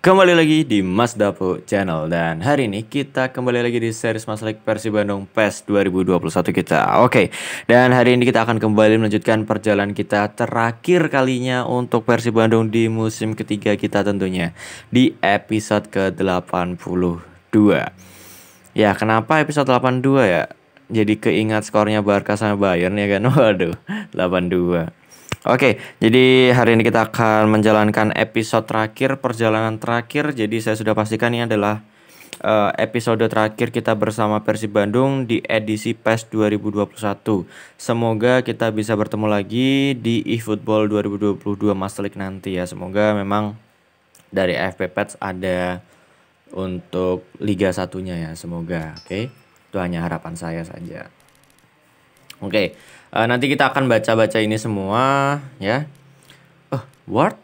Kembali lagi di Mas Dapo Channel dan hari ini kita kembali lagi di series Mas Lek Persi Bandung PES 2021 kita. Oke, dan hari ini kita akan kembali melanjutkan perjalanan kita terakhir kalinya untuk Persi Bandung di musim ketiga kita tentunya di episode ke-82. Ya, kenapa episode 82 ya? Jadi keingat skornya Barca sama Bayern ya kan. Waduh, 82. Oke, jadi hari ini kita akan menjalankan episode terakhir, perjalanan terakhir. Jadi saya sudah pastikan ini adalah uh, episode terakhir kita bersama Persib Bandung di edisi PES 2021. Semoga kita bisa bertemu lagi di eFootball 2022 Master League nanti ya. Semoga memang dari FP Pets ada untuk Liga satunya ya. Semoga, oke. Okay? Itu hanya harapan saya saja. Oke. Okay Uh, nanti kita akan baca-baca ini semua ya. Uh, oh, what?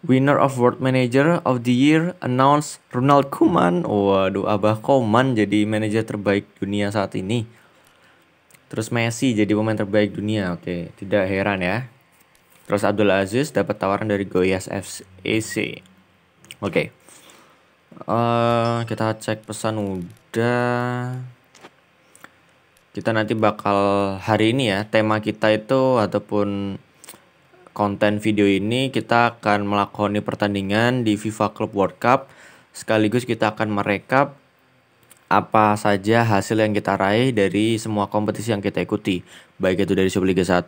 Winner of World Manager of the Year announced Ronald Koeman. Waduh, Abah Koeman jadi manajer terbaik dunia saat ini. Terus Messi jadi pemain terbaik dunia. Oke, tidak heran ya. Terus Abdul Aziz dapat tawaran dari Goyas FC. Oke. Uh, kita cek pesan udah kita nanti bakal hari ini ya tema kita itu ataupun konten video ini kita akan melakoni pertandingan di FIFA Club World Cup sekaligus kita akan merekap apa saja hasil yang kita raih dari semua kompetisi yang kita ikuti baik itu dari Liga 1,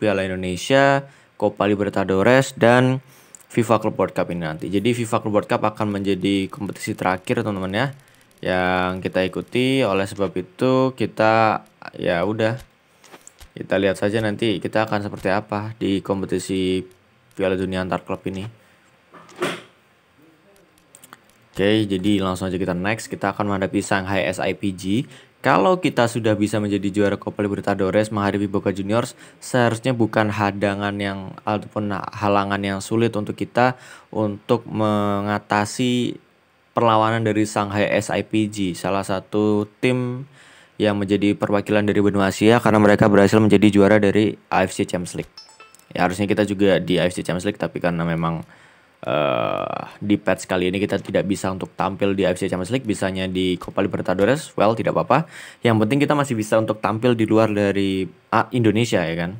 Piala Indonesia, Copa Libertadores dan FIFA Club World Cup ini nanti. Jadi FIFA Club World Cup akan menjadi kompetisi terakhir teman-teman ya yang kita ikuti oleh sebab itu kita ya udah kita lihat saja nanti kita akan seperti apa di kompetisi Piala Dunia antar klub ini Oke jadi langsung aja kita next kita akan menghadapi Shanghai SIPG kalau kita sudah bisa menjadi juara Copa Libertadores menghadapi Boca Juniors, seharusnya bukan hadangan yang ataupun halangan yang sulit untuk kita untuk mengatasi perlawanan dari Shanghai SIPG, salah satu tim yang menjadi perwakilan dari benua Asia karena mereka berhasil menjadi juara dari AFC Champions League. Ya harusnya kita juga di AFC Champions League tapi karena memang uh, di patch kali ini kita tidak bisa untuk tampil di AFC Champions League, bisanya di Copa Libertadores, well tidak apa-apa. Yang penting kita masih bisa untuk tampil di luar dari ah, Indonesia ya kan.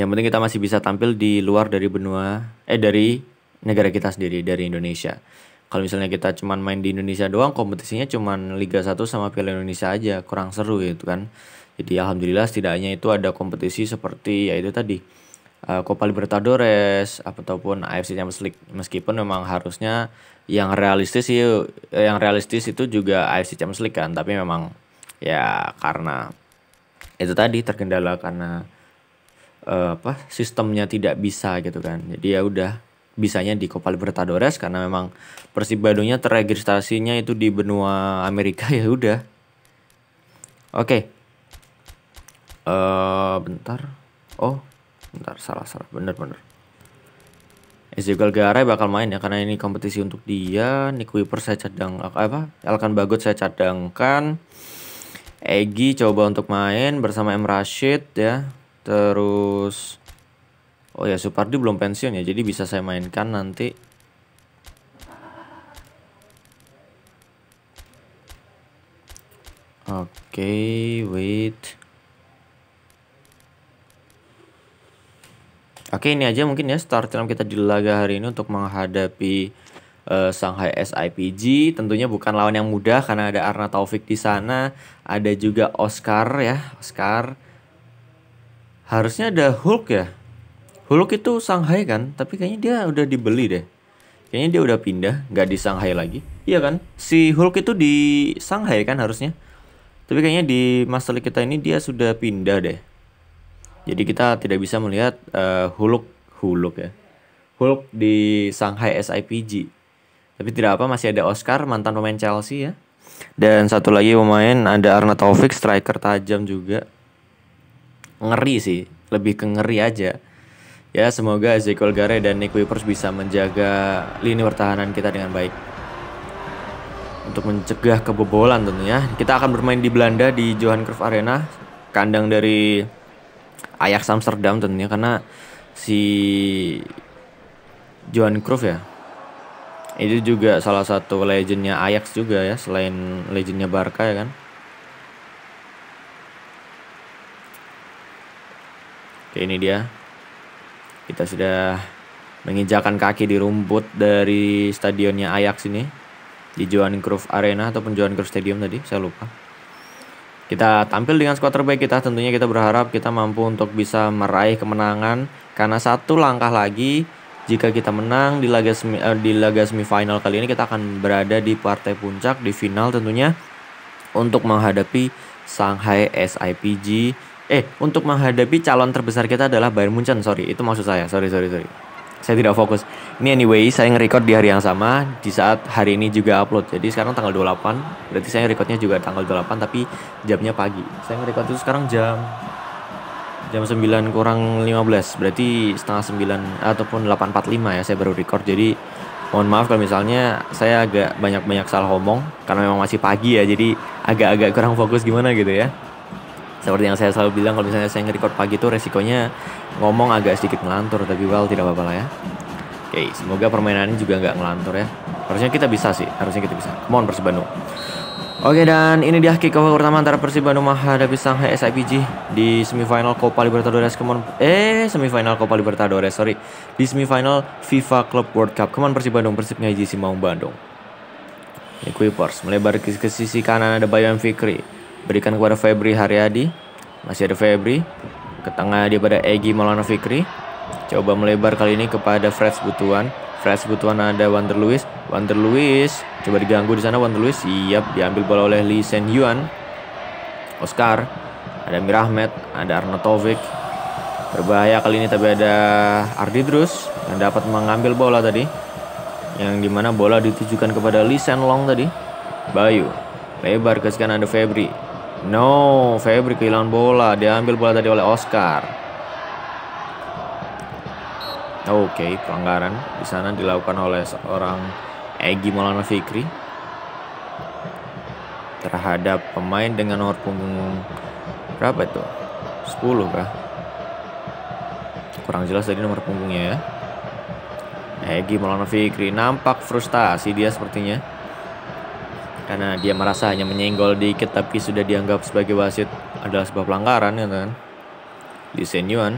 Yang penting kita masih bisa tampil di luar dari benua eh dari negara kita sendiri dari Indonesia kalau misalnya kita cuman main di Indonesia doang kompetisinya cuman Liga 1 sama Piala Indonesia aja kurang seru gitu kan jadi alhamdulillah setidaknya itu ada kompetisi seperti itu tadi uh, Copa Libertadores ataupun AFC Champions League meskipun memang harusnya yang realistis sih eh, yang realistis itu juga AFC Champions League kan tapi memang ya karena itu tadi terkendala karena uh, apa sistemnya tidak bisa gitu kan jadi ya udah bisanya di Copa Libertadores karena memang Persib Bandungnya terregistrasinya itu di benua Amerika ya udah. Oke. Okay. Uh, eh, bentar. Oh, bentar salah salah bener-bener. Ezekiel Garay bakal main ya karena ini kompetisi untuk dia. Nick Weaver saya cadang apa? Elkan Bagot saya cadangkan. Egi coba untuk main bersama M Rashid ya. Terus Oh ya, Supardi belum pensiun ya, jadi bisa saya mainkan nanti. Oke, okay, wait. Oke, okay, ini aja mungkin ya start film kita di laga hari ini untuk menghadapi uh, Shanghai SIPG. Tentunya bukan lawan yang mudah karena ada Arna Taufik di sana, ada juga Oscar ya, Oscar. Harusnya ada Hulk ya, Hulk itu Shanghai kan, tapi kayaknya dia udah dibeli deh. Kayaknya dia udah pindah, nggak di Shanghai lagi. Iya kan? Si Hulk itu di Shanghai kan harusnya. Tapi kayaknya di Master League kita ini dia sudah pindah deh. Jadi kita tidak bisa melihat uh, Hulk Hulk ya. Hulk di Shanghai SIPG. Tapi tidak apa masih ada Oscar mantan pemain Chelsea ya. Dan satu lagi pemain ada Arna Taufik striker tajam juga. Ngeri sih, lebih ke ngeri aja Ya, semoga Ezekiel Gare dan Nick Wipers bisa menjaga lini pertahanan kita dengan baik. Untuk mencegah kebobolan tentunya. Kita akan bermain di Belanda di Johan Cruyff Arena, kandang dari Ajax Amsterdam tentunya karena si Johan Cruyff ya. Itu juga salah satu legendnya Ajax juga ya, selain legendnya Barca ya kan. Oke, ini dia kita sudah menginjakan kaki di rumput dari stadionnya Ajax ini di Johan Cruyff Arena ataupun Johan Cruyff Stadium tadi, saya lupa. Kita tampil dengan skuad terbaik kita, tentunya kita berharap kita mampu untuk bisa meraih kemenangan karena satu langkah lagi jika kita menang di laga semi, uh, di laga semifinal kali ini kita akan berada di partai puncak di final tentunya untuk menghadapi Shanghai SIPG eh untuk menghadapi calon terbesar kita adalah Bayern Munchen sorry itu maksud saya sorry sorry sorry saya tidak fokus ini anyway saya nge-record di hari yang sama di saat hari ini juga upload jadi sekarang tanggal 28 berarti saya recordnya juga tanggal 28 tapi jamnya pagi saya nge-record itu sekarang jam jam 9 kurang 15 berarti setengah 9 ataupun 8.45 ya saya baru record jadi mohon maaf kalau misalnya saya agak banyak-banyak salah ngomong karena memang masih pagi ya jadi agak-agak kurang fokus gimana gitu ya seperti yang saya selalu bilang kalau misalnya saya nge-record pagi itu resikonya ngomong agak sedikit ngelantur tapi well tidak apa-apa lah ya oke okay, semoga permainan ini juga nggak ngelantur ya harusnya kita bisa sih harusnya kita bisa come Persib Bandung Oke dan ini dia kick off pertama antara Persib Bandung menghadapi Shanghai SIPG di semifinal Copa Libertadores kemon eh semifinal Copa Libertadores sorry di semifinal FIFA Club World Cup kemon Persib Bandung Persib ngaji Simaung Bandung. Ini Kuipers melebar ke, ke sisi kanan ada Bayan Fikri Berikan kepada Febri Haryadi. Masih ada Febri. Ke tengah dia pada Egi Maulana Fikri. Coba melebar kali ini kepada Freds Butuan. Freds Butuan ada Wander Lewis. Wander Lewis coba diganggu di sana Wander Lewis. Siap diambil bola oleh Lee Sen Yuan. Oscar, ada Mir ada Arno Berbahaya kali ini tapi ada Ardi Drus yang dapat mengambil bola tadi yang dimana bola ditujukan kepada Lee Sen Long tadi. Bayu, lebar ke sekarang ada Febri. No, Febri kehilangan bola. Dia ambil bola tadi oleh Oscar. Oke, okay, pelanggaran di sana dilakukan oleh seorang Egi Maulana Fikri terhadap pemain dengan nomor punggung berapa itu? 10 kah? Kurang jelas tadi nomor punggungnya ya. Egi Maulana Fikri nampak frustasi dia sepertinya karena dia merasa hanya menyenggol dikit tapi sudah dianggap sebagai wasit adalah sebuah pelanggaran ya kan Di Sen Yuan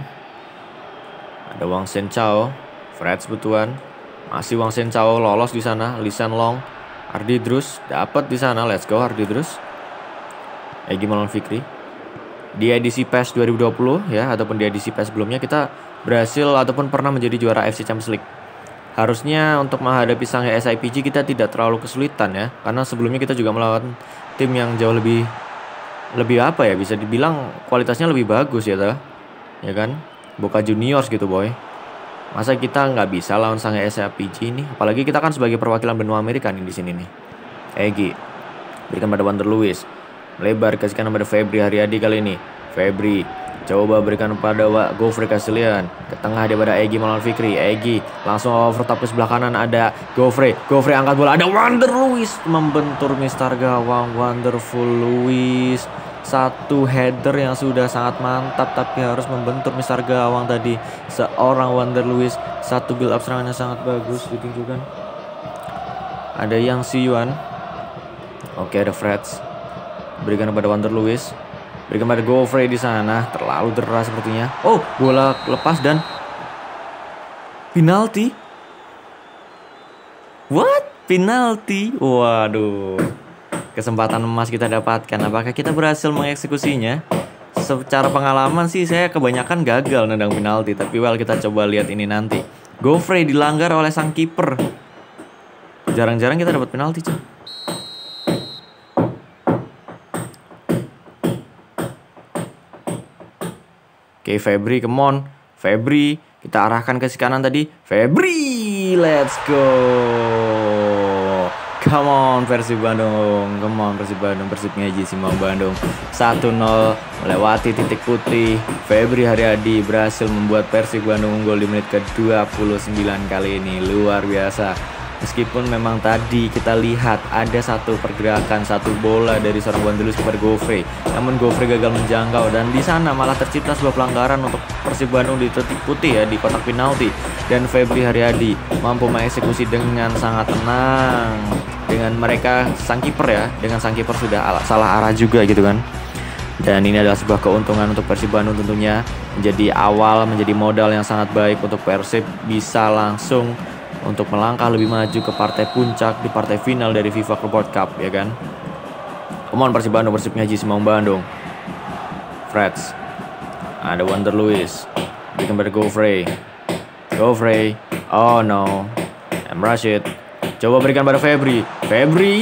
ada Wang Sen Chao Fred sebutuan masih Wang Sen Chao lolos di sana Li Long Ardi Drus dapat di sana let's go Ardi Drus Egi Malon Fikri di edisi PES 2020 ya ataupun di edisi PES sebelumnya kita berhasil ataupun pernah menjadi juara FC Champions League Harusnya untuk menghadapi Shanghai SIPG kita tidak terlalu kesulitan ya, karena sebelumnya kita juga melawan tim yang jauh lebih lebih apa ya bisa dibilang kualitasnya lebih bagus ya tuh Ya kan? Boca Juniors gitu boy. Masa kita nggak bisa lawan Shanghai SIPG ini? Apalagi kita kan sebagai perwakilan benua Amerika nih di sini nih. Egi, berikan pada Wander Lewis. Lebar kasihkan kepada Febri Haryadi kali ini. Febri Coba berikan pada Gofri Kasilian. Ke tengah daripada Egi Malan Fikri. Egi langsung over tapi sebelah kanan ada Gofri. Gofri angkat bola. Ada Wonder Luis membentur Mister Gawang. Wonderful Luis. Satu header yang sudah sangat mantap tapi harus membentur Mister Gawang tadi. Seorang Wonder Luis. Satu build up serangannya sangat bagus ditunjukkan. Ada yang Siyuan. Oke ada Freds. Berikan kepada Wonder Luis. Bagaimana Goffrey di sana terlalu deras sepertinya. Oh, bola lepas dan penalti. What? Penalti? Waduh. Kesempatan emas kita dapatkan. Apakah kita berhasil mengeksekusinya? Secara pengalaman sih saya kebanyakan gagal nendang penalti, tapi well kita coba lihat ini nanti. Goffrey dilanggar oleh sang kiper. Jarang-jarang kita dapat penalti, cuy. Oke, Febri, come on. Febri, kita arahkan ke si kanan tadi. Febri, let's go. Come on Persib Bandung, come on Persib Bandung, Persib Ngeji, Simbang Bandung 1-0 melewati titik putih Febri Haryadi berhasil membuat Persib Bandung unggul di menit ke-29 kali ini Luar biasa meskipun memang tadi kita lihat ada satu pergerakan satu bola dari seorang Wanderlust kepada Gofre namun Gofre gagal menjangkau dan di sana malah tercipta sebuah pelanggaran untuk Persib Bandung di titik putih ya di kotak penalti dan Febri Haryadi mampu mengeksekusi dengan sangat tenang dengan mereka sang kiper ya dengan sang kiper sudah ala, salah arah juga gitu kan dan ini adalah sebuah keuntungan untuk Persib Bandung tentunya menjadi awal menjadi modal yang sangat baik untuk Persib bisa langsung untuk melangkah lebih maju ke partai puncak di partai final dari FIFA Club World Cup ya kan. Come on Persib Bandung, Persib Ngaji Semang Bandung. Freds. Ada Wander Lewis. Frey, Go Gofrey. Oh no. M. Rashid. Coba berikan pada Febri. Febri.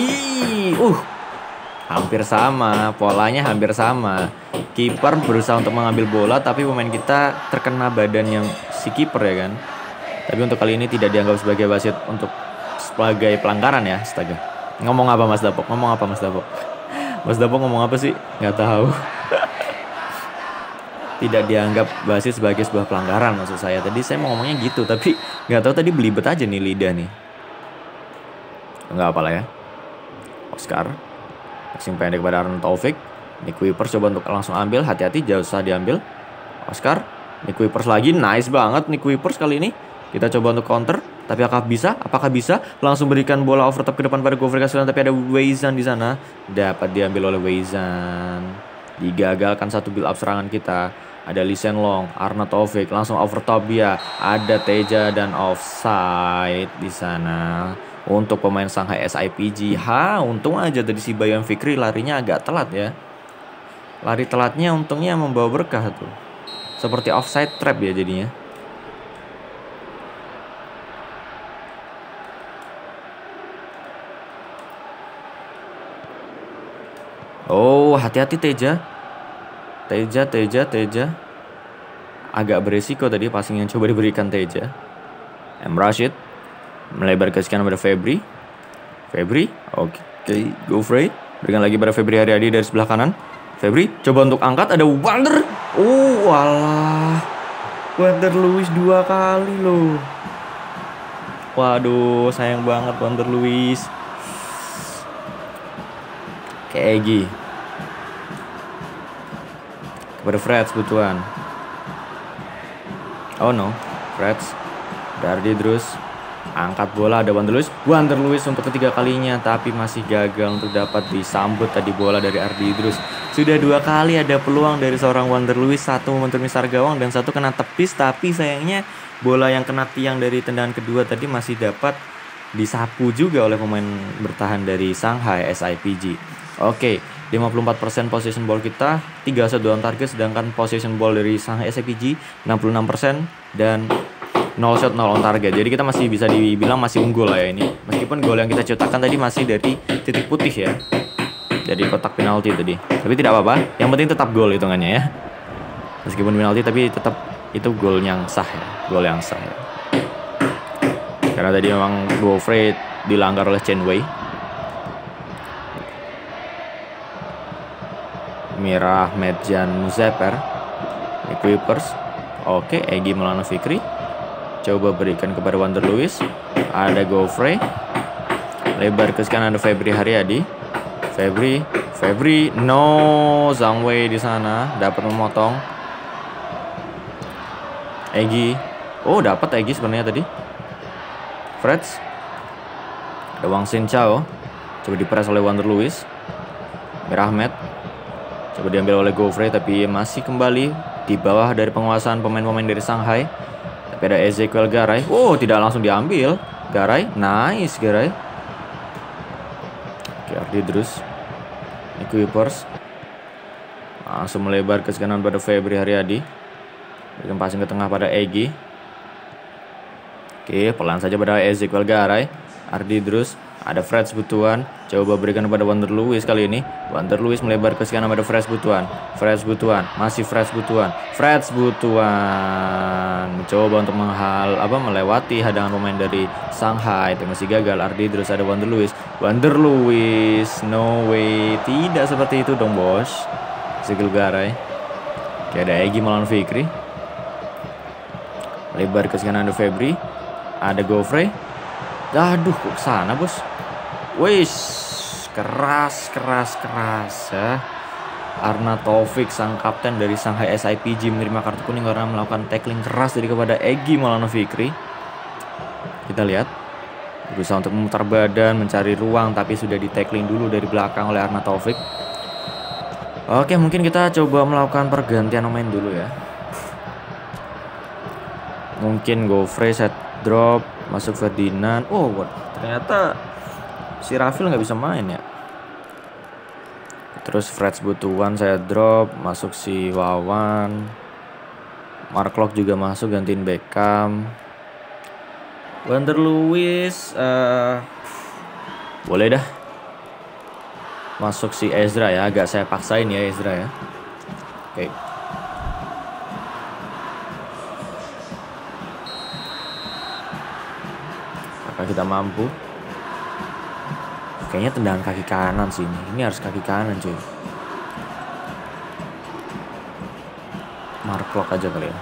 Uh. Hampir sama, polanya hampir sama. Kiper berusaha untuk mengambil bola tapi pemain kita terkena badan yang si kiper ya kan tapi untuk kali ini tidak dianggap sebagai wasit untuk sebagai pelanggaran ya, astaga. Ngomong apa Mas Dapok? Ngomong apa Mas Dapok? Mas Dapok ngomong apa sih? Nggak tahu. tidak dianggap wasit sebagai sebuah pelanggaran maksud saya. Tadi saya mau ngomongnya gitu, tapi nggak tahu tadi belibet aja nih lidah nih. Nggak apalah ya. Oscar. Passing pendek kepada Taufik. Nick Weepers coba untuk langsung ambil. Hati-hati, jauh usah diambil. Oscar. Nick Weepers lagi. Nice banget Nick Weepers kali ini. Kita coba untuk counter, tapi apakah bisa? Apakah bisa? Langsung berikan bola overtop ke depan pada Gofri tapi ada Weizan di sana. Dapat diambil oleh Weizan. Digagalkan satu build up serangan kita. Ada Lisen Long, Arna Taufik, langsung overtop dia. Ada Teja dan offside di sana. Untuk pemain Shanghai SIPG, ha untung aja tadi si Bayan Fikri larinya agak telat ya. Lari telatnya untungnya membawa berkah tuh. Seperti offside trap ya jadinya. Oh, hati-hati Teja. Teja, Teja, Teja. Agak berisiko tadi passing yang coba diberikan Teja. M. Rashid melebar ke pada Febri. Febri, oke, okay, go Frey Berikan lagi pada Febri hari hari-hari dari sebelah kanan. Febri coba untuk angkat ada Wander. Oh, walah. Wander Lewis dua kali loh. Waduh, sayang banget Wander Lewis ke Egi kepada Fred butuhan oh no Freds Dardi terus angkat bola ada Wander Luis Wander Luis untuk ketiga kalinya tapi masih gagal untuk dapat disambut tadi bola dari Ardi terus sudah dua kali ada peluang dari seorang Wander Luis satu momentum misar gawang dan satu kena tepis tapi sayangnya bola yang kena tiang dari tendangan kedua tadi masih dapat disapu juga oleh pemain bertahan dari Shanghai SIPG Oke, okay, 54% position ball kita, 3 set dalam target sedangkan position ball dari Shanghai SFPG 66% dan 0 shot 0 on target. Jadi kita masih bisa dibilang masih unggul lah ya ini. Meskipun gol yang kita cetakan tadi masih dari titik putih ya. jadi kotak penalti tadi. Tapi tidak apa-apa, yang penting tetap gol hitungannya ya. Meskipun penalti tapi tetap itu gol yang sah ya, gol yang sah ya. Karena tadi memang Gofrey dilanggar oleh Chen Wei Mira Medjan Muzaper Equipers Oke Egi Maulana Fikri Coba berikan kepada Wander Lewis Ada Gofrey, Lebar ke sekarang ada Febri Haryadi Febri Febri No Zhang Wei di sana Dapat memotong Egi Oh dapat Egi sebenarnya tadi Freds ada Wang Sin Chao coba diperas oleh Wander Lewis Rahmat Coba diambil oleh Gofre tapi masih kembali di bawah dari penguasaan pemain-pemain dari Shanghai. Tapi ada Ezekiel Garay. Oh, tidak langsung diambil. Garay, nice Garay. Oke, Ardi terus. Equipers. Langsung melebar ke kanan pada Febri Haryadi. Berikan passing ke tengah pada Egi. Oke, pelan saja pada Ezekiel Garay. Ardi terus. Ada Fred sebutuan. Coba berikan kepada Wander Lewis kali ini. Wander Lewis melebar ke kanan pada Fresh Butuan. Fresh Butuan, masih Fresh Butuan. Fresh Butuan mencoba untuk menghal apa melewati hadangan pemain dari Shanghai itu masih gagal. Ardi terus ada Wander Lewis. Wander Lewis, no way. Tidak seperti itu dong, Bos. Segel garai Oke, ada Egi melawan Fikri. melebar ke kanan ada Febri. Ada Gofrey. Aduh, kok sana, Bos. Wis keras keras keras ya. Arna Taufik sang kapten dari Shanghai SIPG menerima kartu kuning karena melakukan tackling keras dari kepada Egi Maulana Fikri. Kita lihat berusaha untuk memutar badan mencari ruang tapi sudah di tackling dulu dari belakang oleh Arna Taufik. Oke, mungkin kita coba melakukan pergantian pemain dulu ya. Mungkin go free set drop masuk Ferdinand. Oh, ternyata si Rafil nggak bisa main ya terus Freds butuhan saya drop masuk si Wawan Marklock juga masuk gantiin Beckham Wander Lewis uh, boleh dah masuk si Ezra ya agak saya paksain ya Ezra ya oke okay. kita mampu kayaknya tendangan kaki kanan sih ini ini harus kaki kanan cuy Mark aja kali ya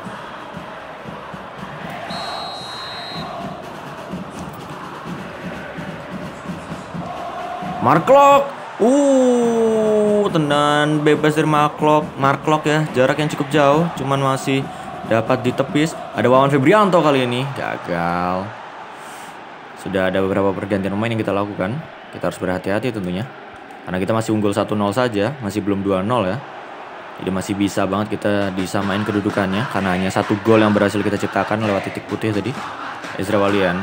Marklock. Uh, tendangan bebas dari Marklock. Marklock ya, jarak yang cukup jauh, cuman masih dapat ditepis. Ada Wawan Febrianto kali ini, gagal. Sudah ada beberapa pergantian pemain yang kita lakukan. Kita harus berhati-hati tentunya. Karena kita masih unggul 1-0 saja, masih belum 2-0 ya. Jadi masih bisa banget kita disamain kedudukannya karena hanya satu gol yang berhasil kita ciptakan lewat titik putih tadi. Ezra Walian.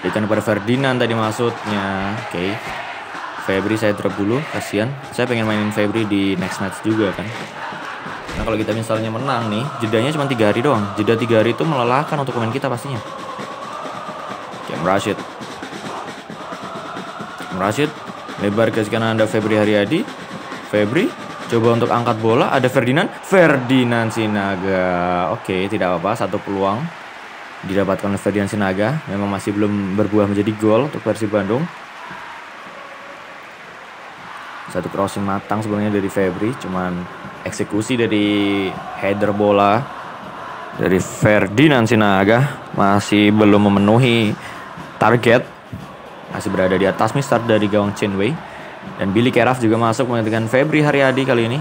Berikan kepada Ferdinand tadi maksudnya. Oke. Okay. Febri saya drop dulu, kasihan. Saya pengen mainin Febri di next match juga kan. Nah kalau kita misalnya menang nih, jedanya cuma tiga hari doang. Jeda tiga hari itu melelahkan untuk pemain kita pastinya. Jam Rashid Rashid lebar ke kanan ada Febri Haryadi Febri coba untuk angkat bola ada Ferdinand Ferdinand Sinaga oke tidak apa-apa satu peluang didapatkan oleh Ferdinand Sinaga memang masih belum berbuah menjadi gol untuk Persib Bandung satu crossing matang sebenarnya dari Febri cuman eksekusi dari header bola dari Ferdinand Sinaga masih belum memenuhi target masih berada di atas Mister dari gawang Chen Wei. Dan Billy Keraf juga masuk menggantikan Febri Haryadi kali ini.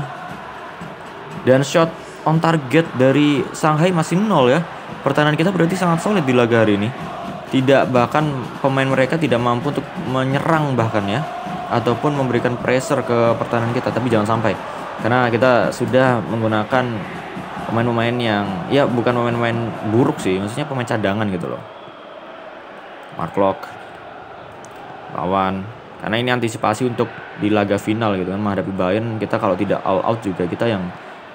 Dan shot on target dari Shanghai masih nol ya. Pertahanan kita berarti sangat solid di laga hari ini. Tidak bahkan pemain mereka tidak mampu untuk menyerang bahkan ya. Ataupun memberikan pressure ke pertahanan kita. Tapi jangan sampai. Karena kita sudah menggunakan pemain-pemain yang ya bukan pemain-pemain buruk sih maksudnya pemain cadangan gitu loh Mark Locke lawan karena ini antisipasi untuk di laga final gitu kan menghadapi Bayern kita kalau tidak all out juga kita yang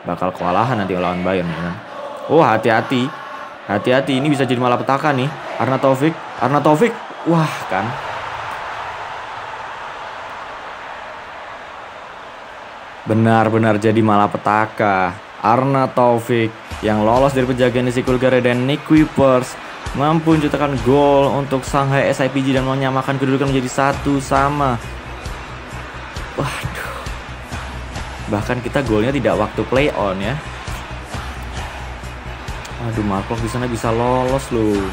bakal kewalahan nanti lawan Bayern gitu kan oh hati-hati hati-hati ini bisa jadi malapetaka nih Arna Taufik Arna Taufik wah kan benar-benar jadi malapetaka Arna Taufik yang lolos dari penjagaan Isikul Gare dan Nick Kuipers mampu mencetakkan gol untuk Shanghai SIPG dan menyamakan kedudukan menjadi satu sama. Waduh. Bahkan kita golnya tidak waktu play on ya. Aduh, Marco di sana bisa lolos loh.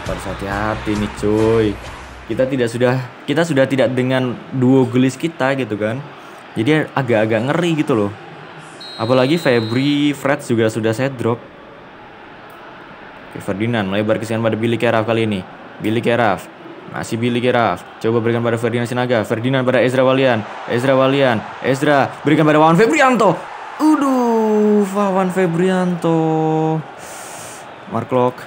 Kita harus hati-hati nih, cuy. Kita tidak sudah kita sudah tidak dengan duo gelis kita gitu kan. Jadi agak-agak ngeri gitu loh. Apalagi Febri, Fred juga sudah saya drop. Ferdinand melebar kesian pada Billy Keraf kali ini. Billy Keraf masih Billy keraf, Coba berikan pada Ferdinand Sinaga. Ferdinand pada Ezra Walian. Ezra Walian. Ezra berikan pada Wawan Febrianto. Uduh, Wawan Febrianto. Mark Lok.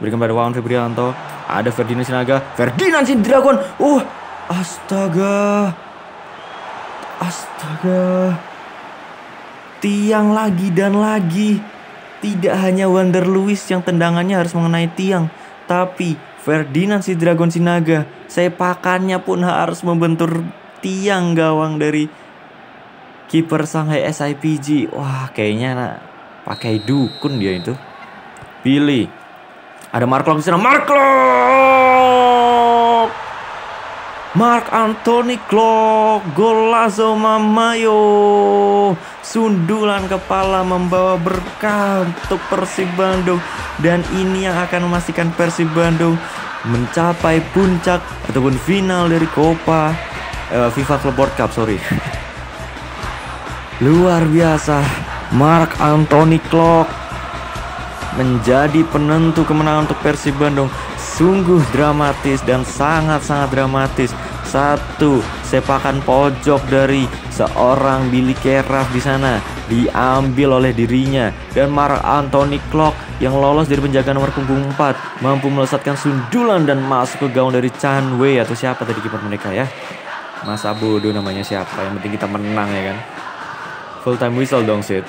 Berikan pada Wawan Febrianto. Ada Ferdinand Sinaga. Ferdinand dragon, Uh, astaga. Astaga. Tiang lagi dan lagi. Tidak hanya Wander Lewis yang tendangannya harus mengenai tiang, tapi Ferdinand si Dragon Sinaga sepakannya pun harus membentur tiang gawang dari kiper Shanghai SIPG. Wah, kayaknya nah, pakai dukun dia itu. Pilih. Ada Marklock di sana. Marklock! Mark Anthony Klok Golazo Mamayo Sundulan kepala membawa berkah untuk Persib Bandung Dan ini yang akan memastikan Persib Bandung mencapai puncak ataupun final dari Copa eh, FIFA Club World Cup sorry Luar biasa Mark Anthony Klok menjadi penentu kemenangan untuk Persib Bandung sungguh dramatis dan sangat-sangat dramatis. Satu sepakan pojok dari seorang Billy Keraf di sana diambil oleh dirinya dan Mark Anthony Clock yang lolos dari penjagaan nomor punggung 4 mampu melesatkan sundulan dan masuk ke gaun dari Chan Wei atau siapa tadi kiper mereka ya. masa bodoh namanya siapa yang penting kita menang ya kan. Full time whistle dong Sid.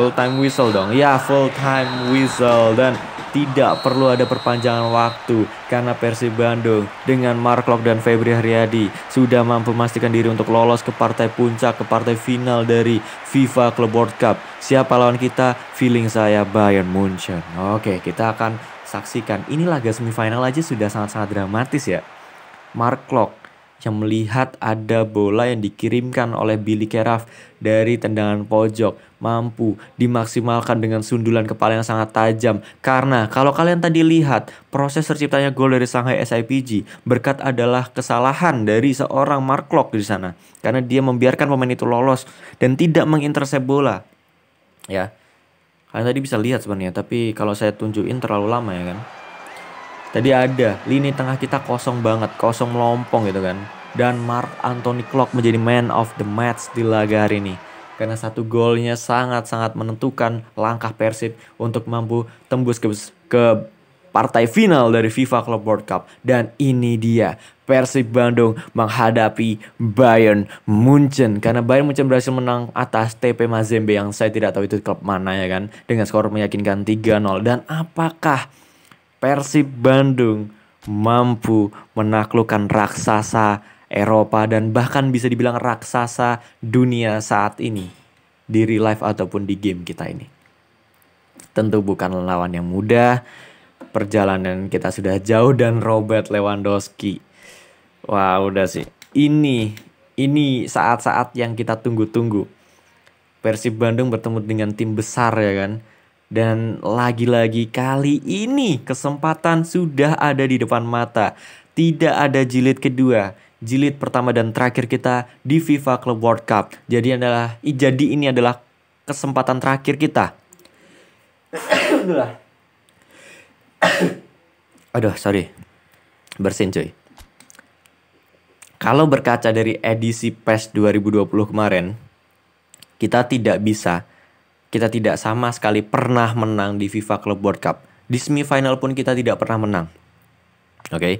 Full time whistle dong. Ya full time whistle dan tidak perlu ada perpanjangan waktu karena Persib Bandung dengan Mark Lok dan Febri Haryadi sudah mampu memastikan diri untuk lolos ke partai puncak ke partai final dari FIFA Club World Cup. Siapa lawan kita? Feeling saya Bayern Munchen. Oke, kita akan saksikan. Ini laga semifinal aja sudah sangat-sangat dramatis ya. Mark Lok yang melihat ada bola yang dikirimkan oleh Billy Keraf dari tendangan pojok mampu dimaksimalkan dengan sundulan kepala yang sangat tajam. Karena kalau kalian tadi lihat proses terciptanya gol dari Shanghai SIPG berkat adalah kesalahan dari seorang Mark Klok di sana. Karena dia membiarkan pemain itu lolos dan tidak mengintersep bola. Ya. Kalian tadi bisa lihat sebenarnya, tapi kalau saya tunjukin terlalu lama ya kan. Tadi ada lini tengah kita kosong banget, kosong melompong gitu kan. Dan Mark Anthony Clock menjadi man of the match di laga hari ini karena satu golnya sangat-sangat menentukan langkah Persib untuk mampu tembus ke, ke partai final dari FIFA Club World Cup dan ini dia Persib Bandung menghadapi Bayern Munchen karena Bayern Munchen berhasil menang atas TP Mazembe yang saya tidak tahu itu klub mana ya kan dengan skor meyakinkan 3-0 dan apakah Persib Bandung mampu menaklukkan raksasa Eropa dan bahkan bisa dibilang raksasa dunia saat ini di real life ataupun di game kita ini. Tentu bukan lawan yang mudah. Perjalanan kita sudah jauh dan Robert Lewandowski. Wah, udah sih. Ini ini saat-saat yang kita tunggu-tunggu. Persib Bandung bertemu dengan tim besar ya kan. Dan lagi-lagi kali ini kesempatan sudah ada di depan mata. Tidak ada jilid kedua jilid pertama dan terakhir kita di FIFA Club World Cup. Jadi adalah jadi ini adalah kesempatan terakhir kita. Aduh, sorry. Bersin cuy. Kalau berkaca dari edisi PES 2020 kemarin, kita tidak bisa kita tidak sama sekali pernah menang di FIFA Club World Cup. Di semifinal pun kita tidak pernah menang. Oke. Okay?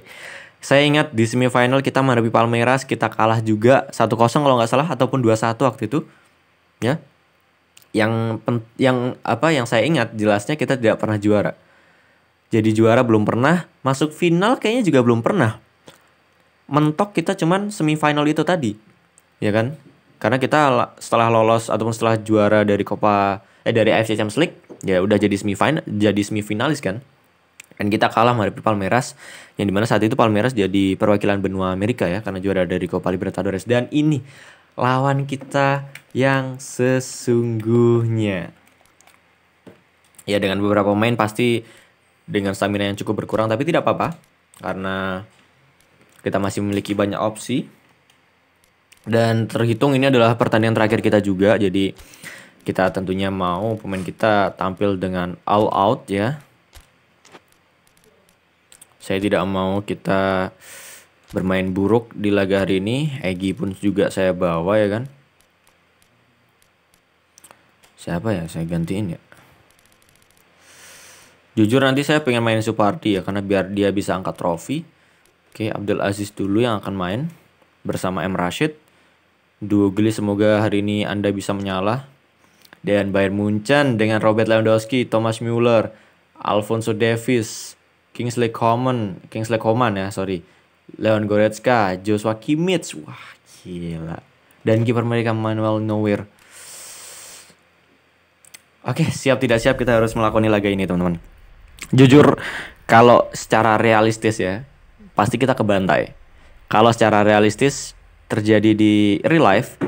Saya ingat di semifinal kita menghadapi Palmeiras, kita kalah juga 1-0 kalau nggak salah ataupun 2-1 waktu itu. Ya. Yang pen, yang apa yang saya ingat jelasnya kita tidak pernah juara. Jadi juara belum pernah, masuk final kayaknya juga belum pernah. Mentok kita cuman semifinal itu tadi. Ya kan? Karena kita setelah lolos ataupun setelah juara dari Copa eh dari AFC Champions League, ya udah jadi semifinal jadi semifinalis kan dan kita kalah menghadapi Palmeiras yang dimana saat itu Palmeiras jadi perwakilan benua Amerika ya karena juara dari Copa Libertadores dan ini lawan kita yang sesungguhnya ya dengan beberapa pemain pasti dengan stamina yang cukup berkurang tapi tidak apa-apa karena kita masih memiliki banyak opsi dan terhitung ini adalah pertandingan terakhir kita juga jadi kita tentunya mau pemain kita tampil dengan all out ya saya tidak mau kita bermain buruk di laga hari ini. Egi pun juga saya bawa ya kan. Siapa ya saya gantiin ya? Jujur nanti saya pengen main Supardi ya karena biar dia bisa angkat trofi. Oke, Abdul Aziz dulu yang akan main bersama M Rashid. Duo geli semoga hari ini Anda bisa menyala. Dan Bayern Munchen dengan Robert Lewandowski, Thomas Müller, Alfonso Davis, Kingsley Coman, Kingsley Coman ya, sorry. Leon Goretzka, Joshua Kimmich. Wah, gila. Dan kiper mereka Manuel Neuer. Oke, siap tidak siap kita harus melakoni laga ini, teman-teman. Jujur, kalau secara realistis ya, pasti kita kebantai. Kalau secara realistis terjadi di real life,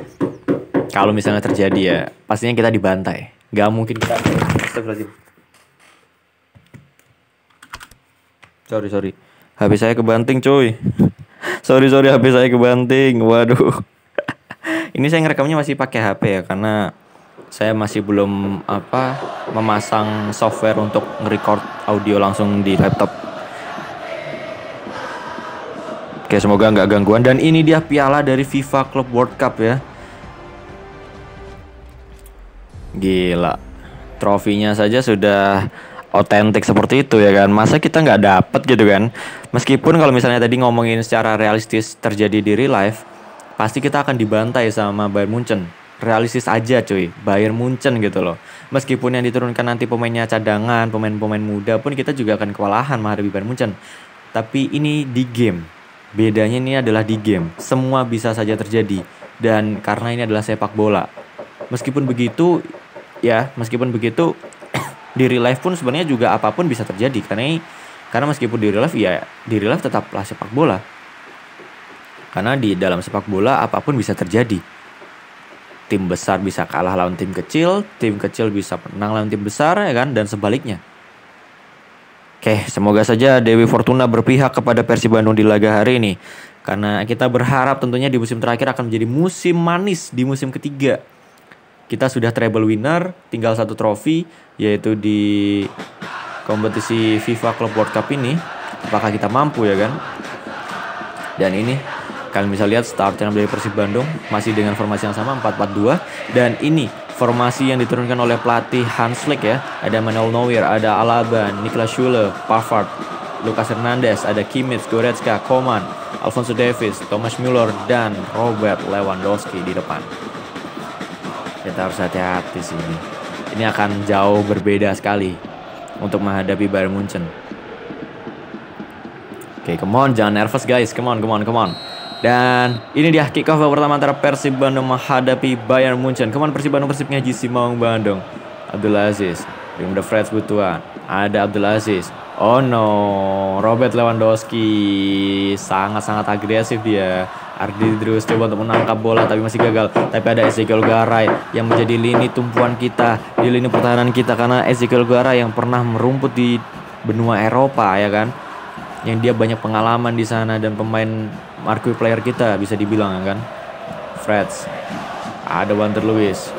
kalau misalnya terjadi ya, pastinya kita dibantai. Gak mungkin kita. Astagfirullahaladzim. Sorry sorry. HP saya kebanting cuy. sorry sorry HP saya kebanting. Waduh. Ini saya ngerekamnya masih pakai HP ya karena saya masih belum apa memasang software untuk nge-record audio langsung di laptop. Oke, semoga nggak gangguan. Dan ini dia piala dari FIFA Club World Cup ya. Gila. Trofinya saja sudah otentik seperti itu ya kan masa kita nggak dapet gitu kan meskipun kalau misalnya tadi ngomongin secara realistis terjadi di real life pasti kita akan dibantai sama Bayern Munchen realistis aja cuy Bayern Munchen gitu loh meskipun yang diturunkan nanti pemainnya cadangan pemain-pemain muda pun kita juga akan kewalahan menghadapi Bayern Munchen tapi ini di game bedanya ini adalah di game semua bisa saja terjadi dan karena ini adalah sepak bola meskipun begitu ya meskipun begitu di real life pun sebenarnya juga apapun bisa terjadi karena karena meskipun di real life ya di real life tetaplah sepak bola karena di dalam sepak bola apapun bisa terjadi tim besar bisa kalah lawan tim kecil tim kecil bisa menang lawan tim besar ya kan dan sebaliknya oke semoga saja Dewi Fortuna berpihak kepada Persib Bandung di laga hari ini karena kita berharap tentunya di musim terakhir akan menjadi musim manis di musim ketiga kita sudah treble winner, tinggal satu trofi yaitu di kompetisi FIFA Club World Cup ini. Apakah kita mampu ya kan? Dan ini kalian bisa lihat start yang dari Persib Bandung masih dengan formasi yang sama 4-4-2 dan ini formasi yang diturunkan oleh pelatih Hans Flick ya. Ada Manuel Neuer, ada Alaba, Niklas Schüle, Pavard, Lucas Hernandez, ada Kimmich, Goretzka, Koman, Alfonso Davis, Thomas Müller, dan Robert Lewandowski di depan kita harus hati-hati sih ini. akan jauh berbeda sekali untuk menghadapi Bayern Munchen. Oke, okay, come on, jangan nervous guys. Come on, come on, come on. Dan ini dia kick off pertama antara Persib Bandung menghadapi Bayern Munchen. Come on Persib Bandung, Persibnya Jisi Maung Bandung. Abdul Aziz, Ada Freds Butuan, ada Abdul Aziz. Oh no, Robert Lewandowski sangat-sangat agresif dia. Ardi terus coba untuk menangkap bola tapi masih gagal. Tapi ada Ezekiel Garay yang menjadi lini tumpuan kita di lini pertahanan kita karena Ezekiel Garay yang pernah merumput di benua Eropa ya kan. Yang dia banyak pengalaman di sana dan pemain marquee player kita bisa dibilang ya kan. Freds. Ada Wander Lewis.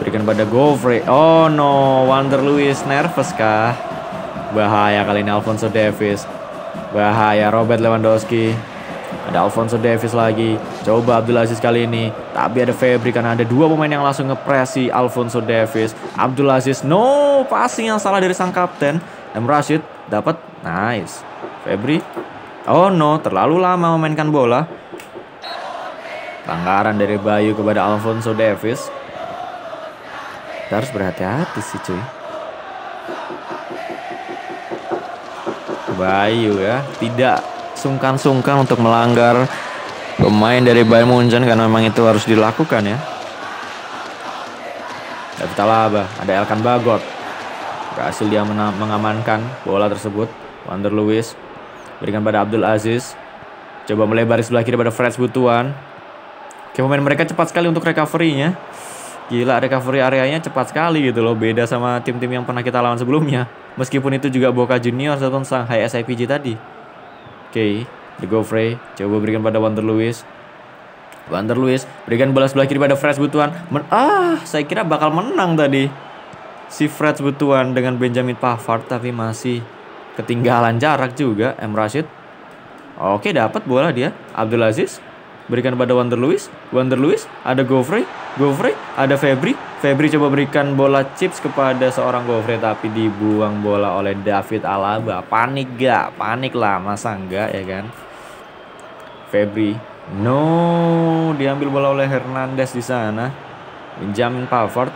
Berikan pada Gofre. Oh no, Wander Lewis nervous kah? Bahaya kali ini Alfonso Davis. Bahaya Robert Lewandowski ada Alfonso Davis lagi. Coba Abdul Aziz kali ini. Tapi ada Febri karena ada dua pemain yang langsung ngepresi Alfonso Davis. Abdul Aziz no passing yang salah dari sang kapten. M Rashid dapat nice. Febri oh no terlalu lama memainkan bola. Pelanggaran dari Bayu kepada Alfonso Davis. Kita harus berhati-hati sih cuy. Bayu ya, tidak sungkan-sungkan untuk melanggar pemain dari Bayern Munchen karena memang itu harus dilakukan ya. David Alaba, ada Elkan Bagot. Berhasil dia mengamankan bola tersebut. Wander Lewis berikan pada Abdul Aziz. Coba melebar di sebelah kiri pada Fred Butuan. Oke, pemain mereka cepat sekali untuk recovery-nya. Gila, recovery areanya cepat sekali gitu loh. Beda sama tim-tim yang pernah kita lawan sebelumnya. Meskipun itu juga Boca Juniors ataupun Shanghai SIPG tadi. Oke, okay. De Goffrey coba berikan pada Wander Lewis. Wander Lewis berikan bola sebelah kiri pada Fred Butuan. Men ah, saya kira bakal menang tadi. Si Fred Butuan dengan Benjamin Pavard tapi masih ketinggalan jarak juga M Rashid. Oke, dapat bola dia. Abdul Aziz berikan pada Wander Lewis. Wander Lewis ada Goffrey. Gofrey ada Febri. Febri coba berikan bola chips kepada seorang Gofrey tapi dibuang bola oleh David Alaba. Panik gak? Panik lah, masa enggak ya kan? Febri, no, diambil bola oleh Hernandez di sana. Benjamin Pavard.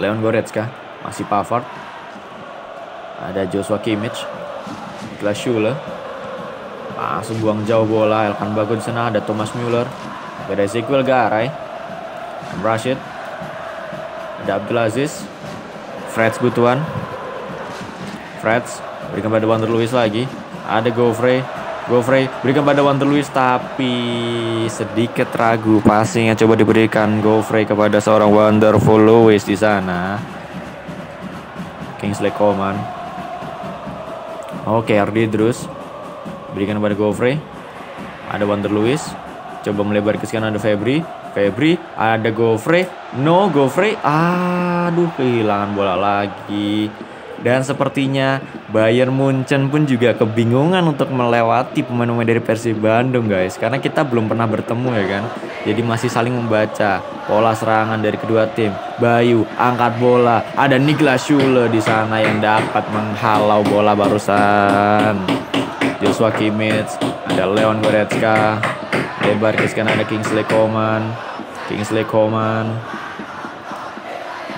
Leon Goretzka, masih Pavard. Ada Joshua Kimmich. Niklas Schuler. Langsung buang jauh bola, Elkan Bagun sana ada Thomas Müller. Beda ada Ezekiel Garay. Eh. Rashid. Ada Abdul Aziz. Freds Butuan. Freds. Berikan pada Wander Lewis lagi. Ada Gofrey, Gofrey berikan pada Wander Lewis tapi sedikit ragu passing yang coba diberikan Gofrey kepada seorang Wonderful Lewis di sana. Kingsley Coman. Oke, okay, Ardi terus berikan pada Gofrey, Ada Wander Lewis. Coba melebar ke sana ada Febri. Febri, ada Gofre. No, Gofre. Aduh, kehilangan bola lagi. Dan sepertinya Bayern Munchen pun juga kebingungan untuk melewati pemain-pemain dari Persib Bandung guys Karena kita belum pernah bertemu ya kan Jadi masih saling membaca pola serangan dari kedua tim Bayu angkat bola Ada Niklas Schule di sana yang dapat menghalau bola barusan Joshua Kimmich Ada Leon Goretzka lebar ke kanan ada Kingsley Coman Kingsley Coman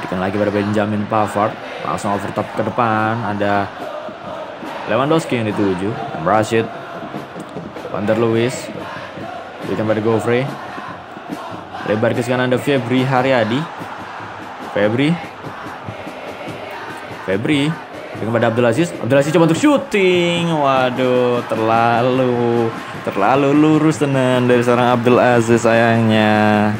berikan lagi pada Benjamin Pavard langsung over top ke depan ada Lewandowski yang dituju dan Rashid Van der Lewis Dikenal pada Goffrey. lebar ke sekarang ada Febri Haryadi Febri Febri kepada Abdul Aziz. Abdul Aziz coba untuk syuting. Waduh, terlalu terlalu lurus tenan dari seorang Abdul Aziz sayangnya.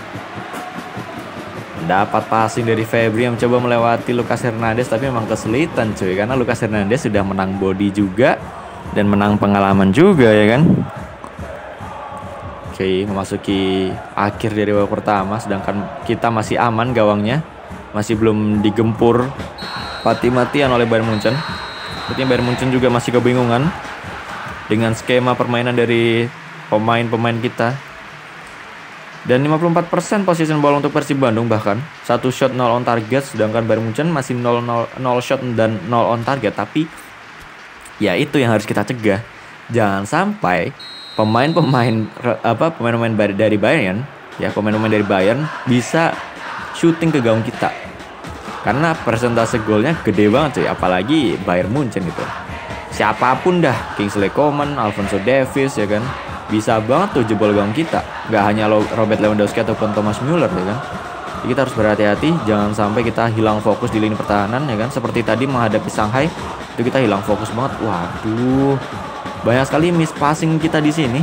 Dapat passing dari Febri yang coba melewati Lucas Hernandez tapi memang kesulitan cuy karena Lucas Hernandez sudah menang body juga dan menang pengalaman juga ya kan. Oke, memasuki akhir dari babak pertama sedangkan kita masih aman gawangnya. Masih belum digempur mati-matian oleh Bayern Munchen. Sepertinya Bayern Munchen juga masih kebingungan dengan skema permainan dari pemain-pemain kita. Dan 54% position ball untuk Persib Bandung bahkan. Satu shot 0 on target sedangkan Bayern Munchen masih 0, 0, 0 shot dan 0 on target. Tapi ya itu yang harus kita cegah. Jangan sampai pemain-pemain apa pemain-pemain dari Bayern ya pemain-pemain dari Bayern bisa shooting ke gaung kita karena persentase golnya gede banget cuy apalagi Bayern Munchen gitu siapapun dah Kingsley Coman, Alfonso Davis ya kan bisa banget tuh jebol gawang kita nggak hanya Robert Lewandowski ataupun Thomas Müller ya kan Jadi kita harus berhati-hati jangan sampai kita hilang fokus di lini pertahanan ya kan seperti tadi menghadapi Shanghai itu kita hilang fokus banget waduh banyak sekali miss passing kita di sini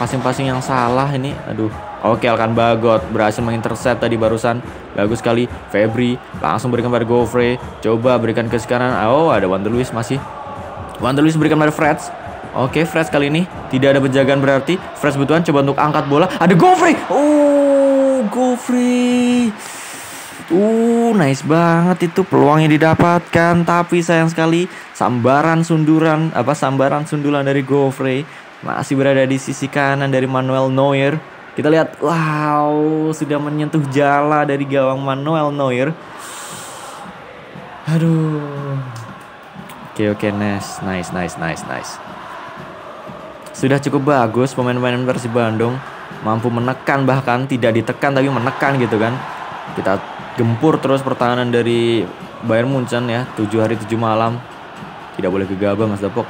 passing-passing yang salah ini aduh Oke Alkan Bagot berhasil mengintercept tadi barusan. Bagus sekali. Febri langsung berikan pada Gofre. Coba berikan ke sekarang. Oh ada Wander Luis masih. Wander Luis berikan pada Freds. Oke Freds kali ini tidak ada penjagaan berarti. Freds butuhan coba untuk angkat bola. Ada Gofre. Oh Gofre. Uh, nice banget itu peluangnya didapatkan, tapi sayang sekali sambaran sunduran apa sambaran sundulan dari Gofre masih berada di sisi kanan dari Manuel Neuer. Kita lihat, wow, sudah menyentuh jala dari gawang Manuel Neuer. Aduh. Oke, oke, nice, nice, nice, nice, nice. Sudah cukup bagus pemain-pemain Persib Bandung mampu menekan bahkan tidak ditekan tapi menekan gitu kan. Kita gempur terus pertahanan dari Bayern Munchen ya, 7 hari 7 malam. Tidak boleh gegabah Mas Depok.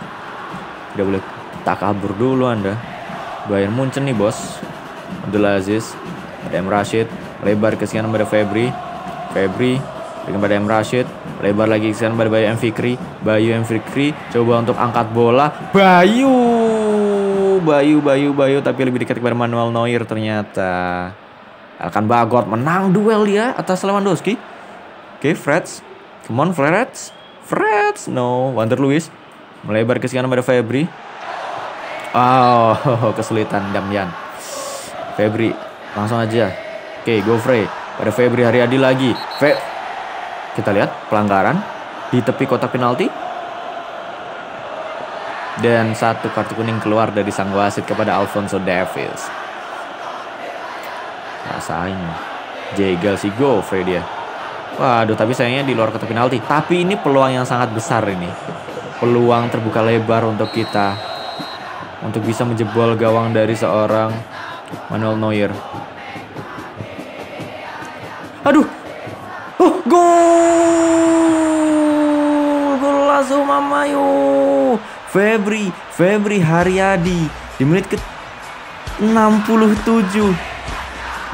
Tidak boleh tak kabur dulu Anda. Bayern Munchen nih, Bos. Abdul Aziz ada M Rashid lebar ke sana pada Febri Febri kepada M Rashid lebar lagi ke sana pada Bayu M Fikri Bayu M Fikri coba untuk angkat bola Bayu Bayu Bayu Bayu tapi lebih dekat kepada Manuel Neuer ternyata Akan Bagot menang duel dia atas Lewandowski oke okay, Freds come on Freds Freds no Wander Lewis melebar ke kanan pada Febri Oh, kesulitan Damian. Febri langsung aja. Oke, Gofre pada Febri Haryadi lagi. Fe kita lihat pelanggaran di tepi kotak penalti. Dan satu kartu kuning keluar dari sang wasit kepada Alfonso Davis. Rasanya nah, jegal si Gofre dia. Waduh, tapi sayangnya di luar kotak penalti. Tapi ini peluang yang sangat besar ini. Peluang terbuka lebar untuk kita. Untuk bisa menjebol gawang dari seorang Manuel Neuer. Aduh. Oh, gol! Golazo Mamayo. Febri, Febri Haryadi di menit ke 67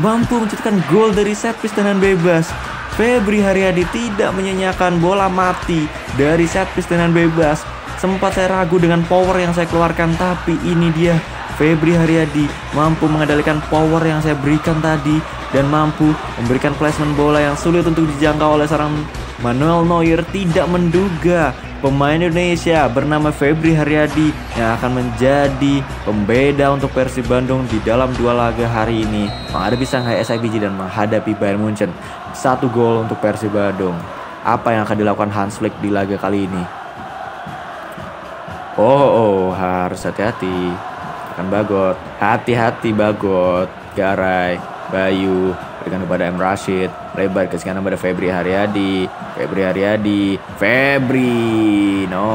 mampu mencetakkan gol dari set piece bebas. Febri Haryadi tidak menyenyakan bola mati dari set piece bebas. Sempat saya ragu dengan power yang saya keluarkan tapi ini dia Febri Haryadi mampu mengendalikan power yang saya berikan tadi dan mampu memberikan placement bola yang sulit untuk dijangkau oleh seorang Manuel Neuer tidak menduga pemain Indonesia bernama Febri Haryadi yang akan menjadi pembeda untuk Persib Bandung di dalam dua laga hari ini menghadapi Shanghai SIBG dan menghadapi Bayern Munchen. Satu gol untuk Persib Bandung. Apa yang akan dilakukan Hans Flick di laga kali ini? Oh, oh harus hati-hati akan Bagot. Hati-hati Bagot, Garay, Bayu, berikan kepada M. Rashid, lebar kesian pada Febri Haryadi, Febri Haryadi, Febri, no.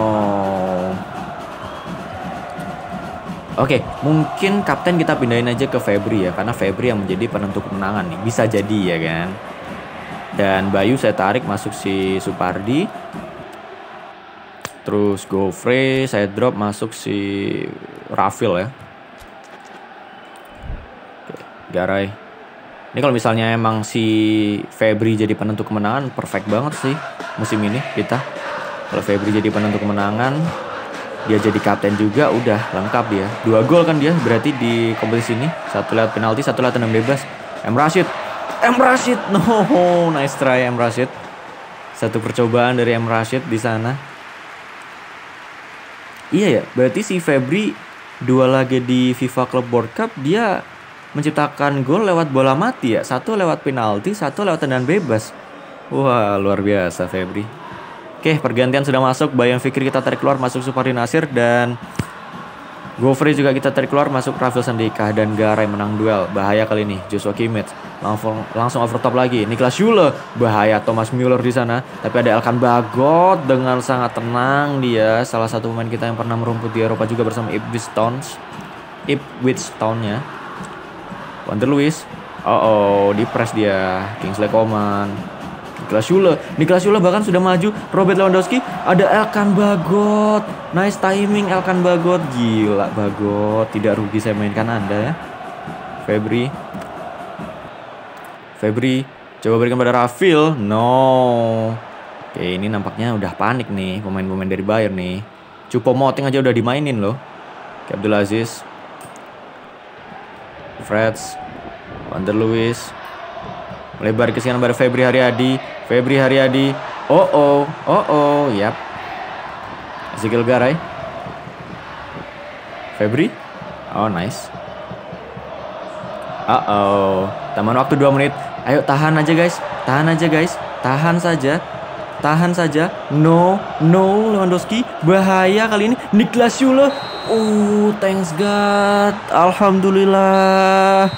Oke, okay, mungkin kapten kita pindahin aja ke Febri ya, karena Febri yang menjadi penentu kemenangan nih, bisa jadi ya kan. Dan Bayu saya tarik masuk si Supardi, terus Gofre saya drop masuk si Rafil ya Garay. Ini kalau misalnya emang si Febri jadi penentu kemenangan, perfect banget sih musim ini kita. Kalau Febri jadi penentu kemenangan, dia jadi kapten juga udah lengkap dia. Dua gol kan dia berarti di kompetisi ini. Satu lewat penalti, satu lewat tendang bebas. M Rashid. M Rashid. No, nice try M Rashid. Satu percobaan dari M Rashid di sana. Iya ya, berarti si Febri dua lagi di FIFA Club World Cup dia menciptakan gol lewat bola mati ya satu lewat penalti satu lewat tendangan bebas wah luar biasa Febri oke pergantian sudah masuk Bayang Fikri kita tarik keluar masuk Supardi Nasir dan Gofri juga kita tarik keluar masuk Rafael Sandika dan Garay menang duel bahaya kali ini Joshua Kimmich langsung langsung top lagi Niklas Yule bahaya Thomas Müller di sana tapi ada Elkan Bagot dengan sangat tenang dia salah satu pemain kita yang pernah merumput di Eropa juga bersama Ipswich Towns Ipswich Town ya Wander Lewis. Oh, oh di press dia. Kingsley Coman. Niklas Schüle. Niklas Schüle bahkan sudah maju. Robert Lewandowski. Ada Elkan Bagot. Nice timing Elkan Bagot. Gila Bagot. Tidak rugi saya mainkan Anda ya. Febri. Febri. Coba berikan pada Rafil. No. Oke ini nampaknya udah panik nih. Pemain-pemain dari Bayern nih. Cupo Moting aja udah dimainin loh. Oke Abdul Aziz. Freds, Wander Lewis, melebar ke sini pada Febri Haryadi, Febri Haryadi, oh oh, oh oh, yap. Ezekiel Garay, Febri, oh nice. oh oh, taman waktu dua menit. Ayo tahan aja guys, tahan aja guys, tahan saja. Tahan saja. No, no Lewandowski. Bahaya kali ini. Niklas Schüle. Oh, uh, thanks God. Alhamdulillah.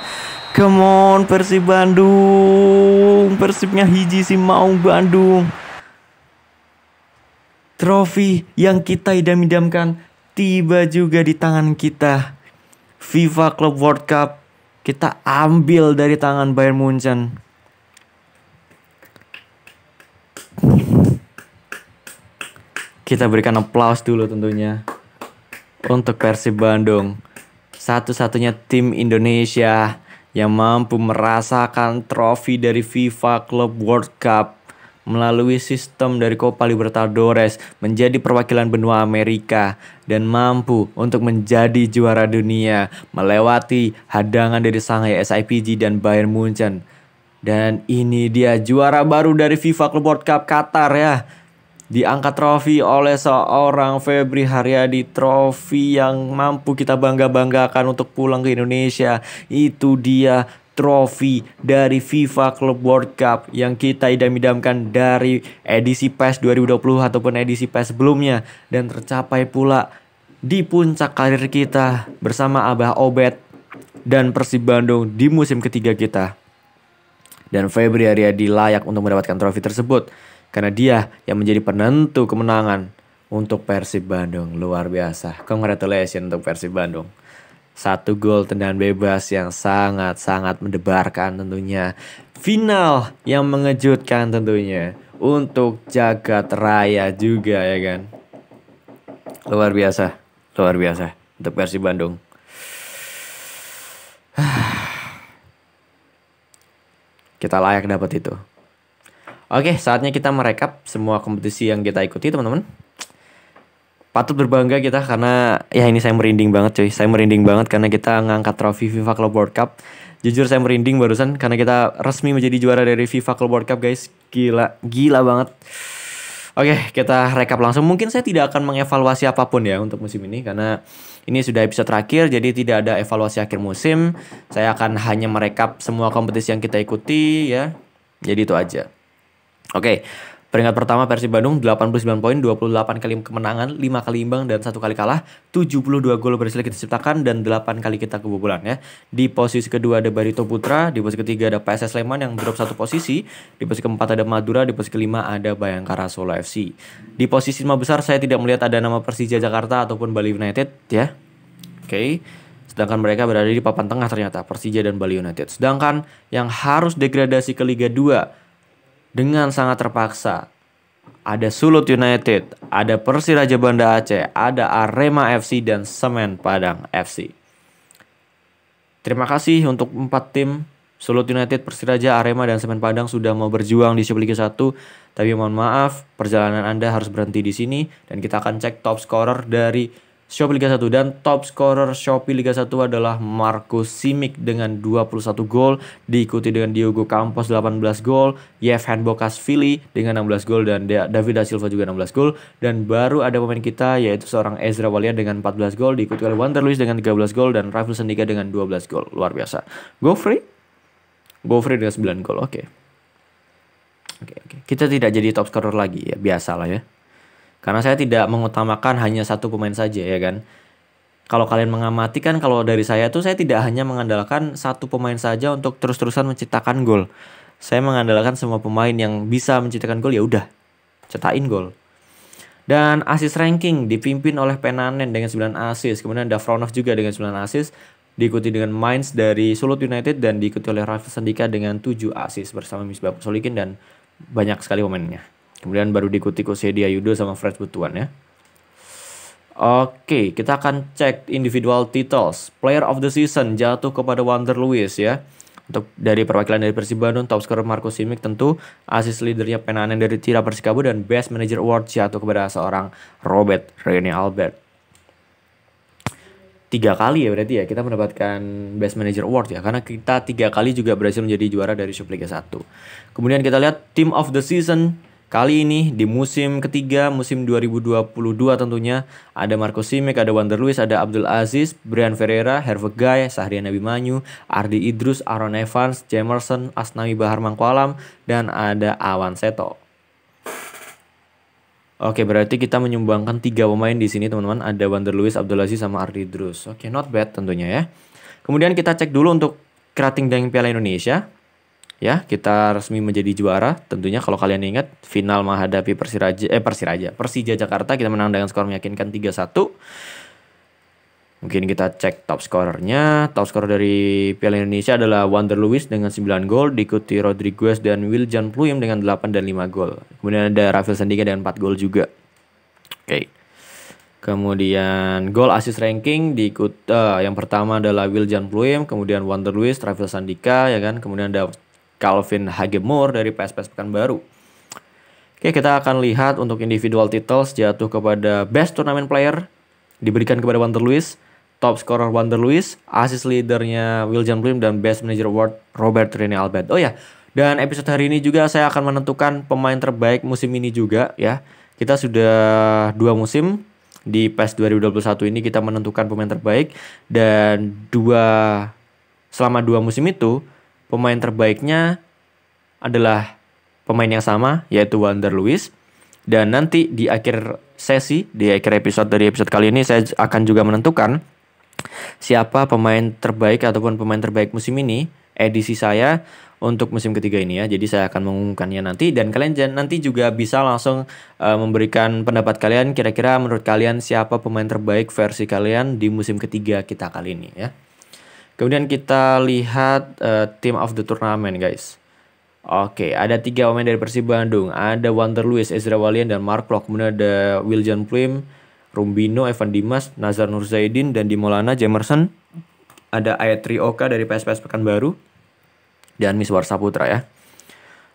Come on Persib Bandung. Persibnya hiji si mau Bandung. Trofi yang kita idam-idamkan tiba juga di tangan kita. FIFA Club World Cup kita ambil dari tangan Bayern Munchen. Kita berikan aplaus dulu tentunya untuk Persib Bandung. Satu-satunya tim Indonesia yang mampu merasakan trofi dari FIFA Club World Cup melalui sistem dari Copa Libertadores menjadi perwakilan benua Amerika dan mampu untuk menjadi juara dunia melewati hadangan dari Shanghai SIPG dan Bayern Munchen. Dan ini dia juara baru dari FIFA Club World Cup Qatar ya diangkat trofi oleh seorang Febri Haryadi trofi yang mampu kita bangga-banggakan untuk pulang ke Indonesia itu dia trofi dari FIFA Club World Cup yang kita idam-idamkan dari edisi PES 2020 ataupun edisi PES sebelumnya dan tercapai pula di puncak karir kita bersama Abah Obet dan Persib Bandung di musim ketiga kita. Dan Febri Haryadi layak untuk mendapatkan trofi tersebut karena dia yang menjadi penentu kemenangan untuk Persib Bandung. Luar biasa. Congratulations untuk Persib Bandung. Satu gol tendangan bebas yang sangat-sangat mendebarkan tentunya. Final yang mengejutkan tentunya. Untuk jagat raya juga ya kan. Luar biasa. Luar biasa untuk Persib Bandung. Kita layak dapat itu. Oke, saatnya kita merekap semua kompetisi yang kita ikuti, teman-teman. Patut berbangga kita karena ya ini saya merinding banget, cuy. Saya merinding banget karena kita ngangkat trofi FIFA Club World Cup. Jujur saya merinding barusan karena kita resmi menjadi juara dari FIFA Club World Cup, guys. Gila, gila banget. Oke, kita rekap langsung. Mungkin saya tidak akan mengevaluasi apapun ya untuk musim ini karena ini sudah episode terakhir jadi tidak ada evaluasi akhir musim. Saya akan hanya merekap semua kompetisi yang kita ikuti ya. Jadi itu aja. Oke, peringkat pertama Persib Bandung 89 poin, 28 kali kemenangan, 5 kali imbang dan 1 kali kalah, 72 gol berhasil kita ciptakan dan 8 kali kita kebobolan ya. Di posisi kedua ada Barito Putra, di posisi ketiga ada PSS Sleman yang drop satu posisi, di posisi keempat ada Madura, di posisi kelima ada Bayangkara Solo FC. Di posisi lima besar saya tidak melihat ada nama Persija Jakarta ataupun Bali United ya. Oke. Okay sedangkan mereka berada di papan tengah ternyata Persija dan Bali United. Sedangkan yang harus degradasi ke Liga 2 dengan sangat terpaksa. Ada Sulut United, ada Persiraja Banda Aceh, ada Arema FC dan Semen Padang FC. Terima kasih untuk empat tim Sulut United, Persiraja, Arema, dan Semen Padang sudah mau berjuang di Liga 1. Tapi mohon maaf, perjalanan Anda harus berhenti di sini. Dan kita akan cek top scorer dari Shopee Liga 1 dan top scorer Shopee Liga 1 adalah Marco Simic dengan 21 gol diikuti dengan Diogo Campos 18 gol, Yevhen Bokasvili dengan 16 gol dan David Silva juga 16 gol dan baru ada pemain kita yaitu seorang Ezra Walian dengan 14 gol diikuti oleh Wander Luis dengan 13 gol dan Rafael Sendika dengan 12 gol. Luar biasa. Gofri Gofri dengan 9 gol. Oke. Okay. Oke, okay, oke. Okay. Kita tidak jadi top scorer lagi ya, biasalah ya. Karena saya tidak mengutamakan hanya satu pemain saja ya kan. Kalau kalian mengamati kan kalau dari saya tuh saya tidak hanya mengandalkan satu pemain saja untuk terus-terusan menciptakan gol. Saya mengandalkan semua pemain yang bisa menciptakan gol ya udah cetain gol. Dan asis ranking dipimpin oleh Penanen dengan 9 asis, Kemudian ada Fronov juga dengan 9 asis, Diikuti dengan Mainz dari Sulut United dan diikuti oleh Rafa Sandika dengan 7 asis bersama Misbah Solikin dan banyak sekali pemainnya. Kemudian baru diikuti Kusedi yudo sama Fred Butuan ya. Oke, kita akan cek individual titles. Player of the season jatuh kepada Wander Lewis ya. Untuk dari perwakilan dari Persib Bandung, top scorer Marco Simic tentu, asis leadernya Penanen dari Tira Persikabo dan Best Manager Award jatuh kepada seorang Robert Rene Albert. Tiga kali ya berarti ya kita mendapatkan Best Manager Award ya karena kita tiga kali juga berhasil menjadi juara dari Liga 1. Kemudian kita lihat Team of the Season Kali ini di musim ketiga, musim 2022 tentunya, ada Marco Simic, ada Wander Lewis, ada Abdul Aziz, Brian Ferreira, Herve Gay, Sahrian Manyu, Ardi Idrus, Aaron Evans, Jamerson, Asnawi Bahar Mangkualam, dan ada Awan Seto. Oke, berarti kita menyumbangkan tiga pemain di sini, teman-teman. Ada Wander Abdul Aziz, sama Ardi Idrus. Oke, not bad tentunya ya. Kemudian kita cek dulu untuk kerating dan Piala Indonesia ya kita resmi menjadi juara tentunya kalau kalian ingat final menghadapi Persiraja eh Persiraja Persija Jakarta kita menang dengan skor meyakinkan 3-1 mungkin kita cek top skorernya top skor dari Piala Indonesia adalah Wander Lewis dengan 9 gol diikuti Rodriguez dan Wiljan Pluim dengan 8 dan 5 gol kemudian ada Rafael Sandiga dengan 4 gol juga oke okay. Kemudian gol assist ranking diikut uh, yang pertama adalah Wiljan Pluim, kemudian Wander Lewis, Travis Sandika ya kan. Kemudian ada Calvin Hagemore dari PSPS Pekanbaru. Oke, kita akan lihat untuk individual titles jatuh kepada Best Tournament Player diberikan kepada Wander Lewis, Top Scorer Wander Lewis, Assist Leadernya William Blim dan Best Manager Award Robert Rene Albert. Oh ya, dan episode hari ini juga saya akan menentukan pemain terbaik musim ini juga ya. Kita sudah dua musim di PES 2021 ini kita menentukan pemain terbaik dan dua selama dua musim itu pemain terbaiknya adalah pemain yang sama yaitu Wander Lewis dan nanti di akhir sesi di akhir episode dari episode kali ini saya akan juga menentukan siapa pemain terbaik ataupun pemain terbaik musim ini edisi saya untuk musim ketiga ini ya. Jadi saya akan mengumumkannya nanti dan kalian nanti juga bisa langsung uh, memberikan pendapat kalian kira-kira menurut kalian siapa pemain terbaik versi kalian di musim ketiga kita kali ini ya. Kemudian kita lihat uh, team of the tournament guys. Oke, okay, ada tiga pemain dari Persib Bandung. Ada Wander Luis, Ezra Walian, dan Mark Lok. Kemudian ada Wiljan Plim, Rumbino, Evan Dimas, Nazar Nurzaidin, dan Dimolana, Jamerson. Ada ayat trioka dari PSPS Pekanbaru. Dan Miswar Saputra ya.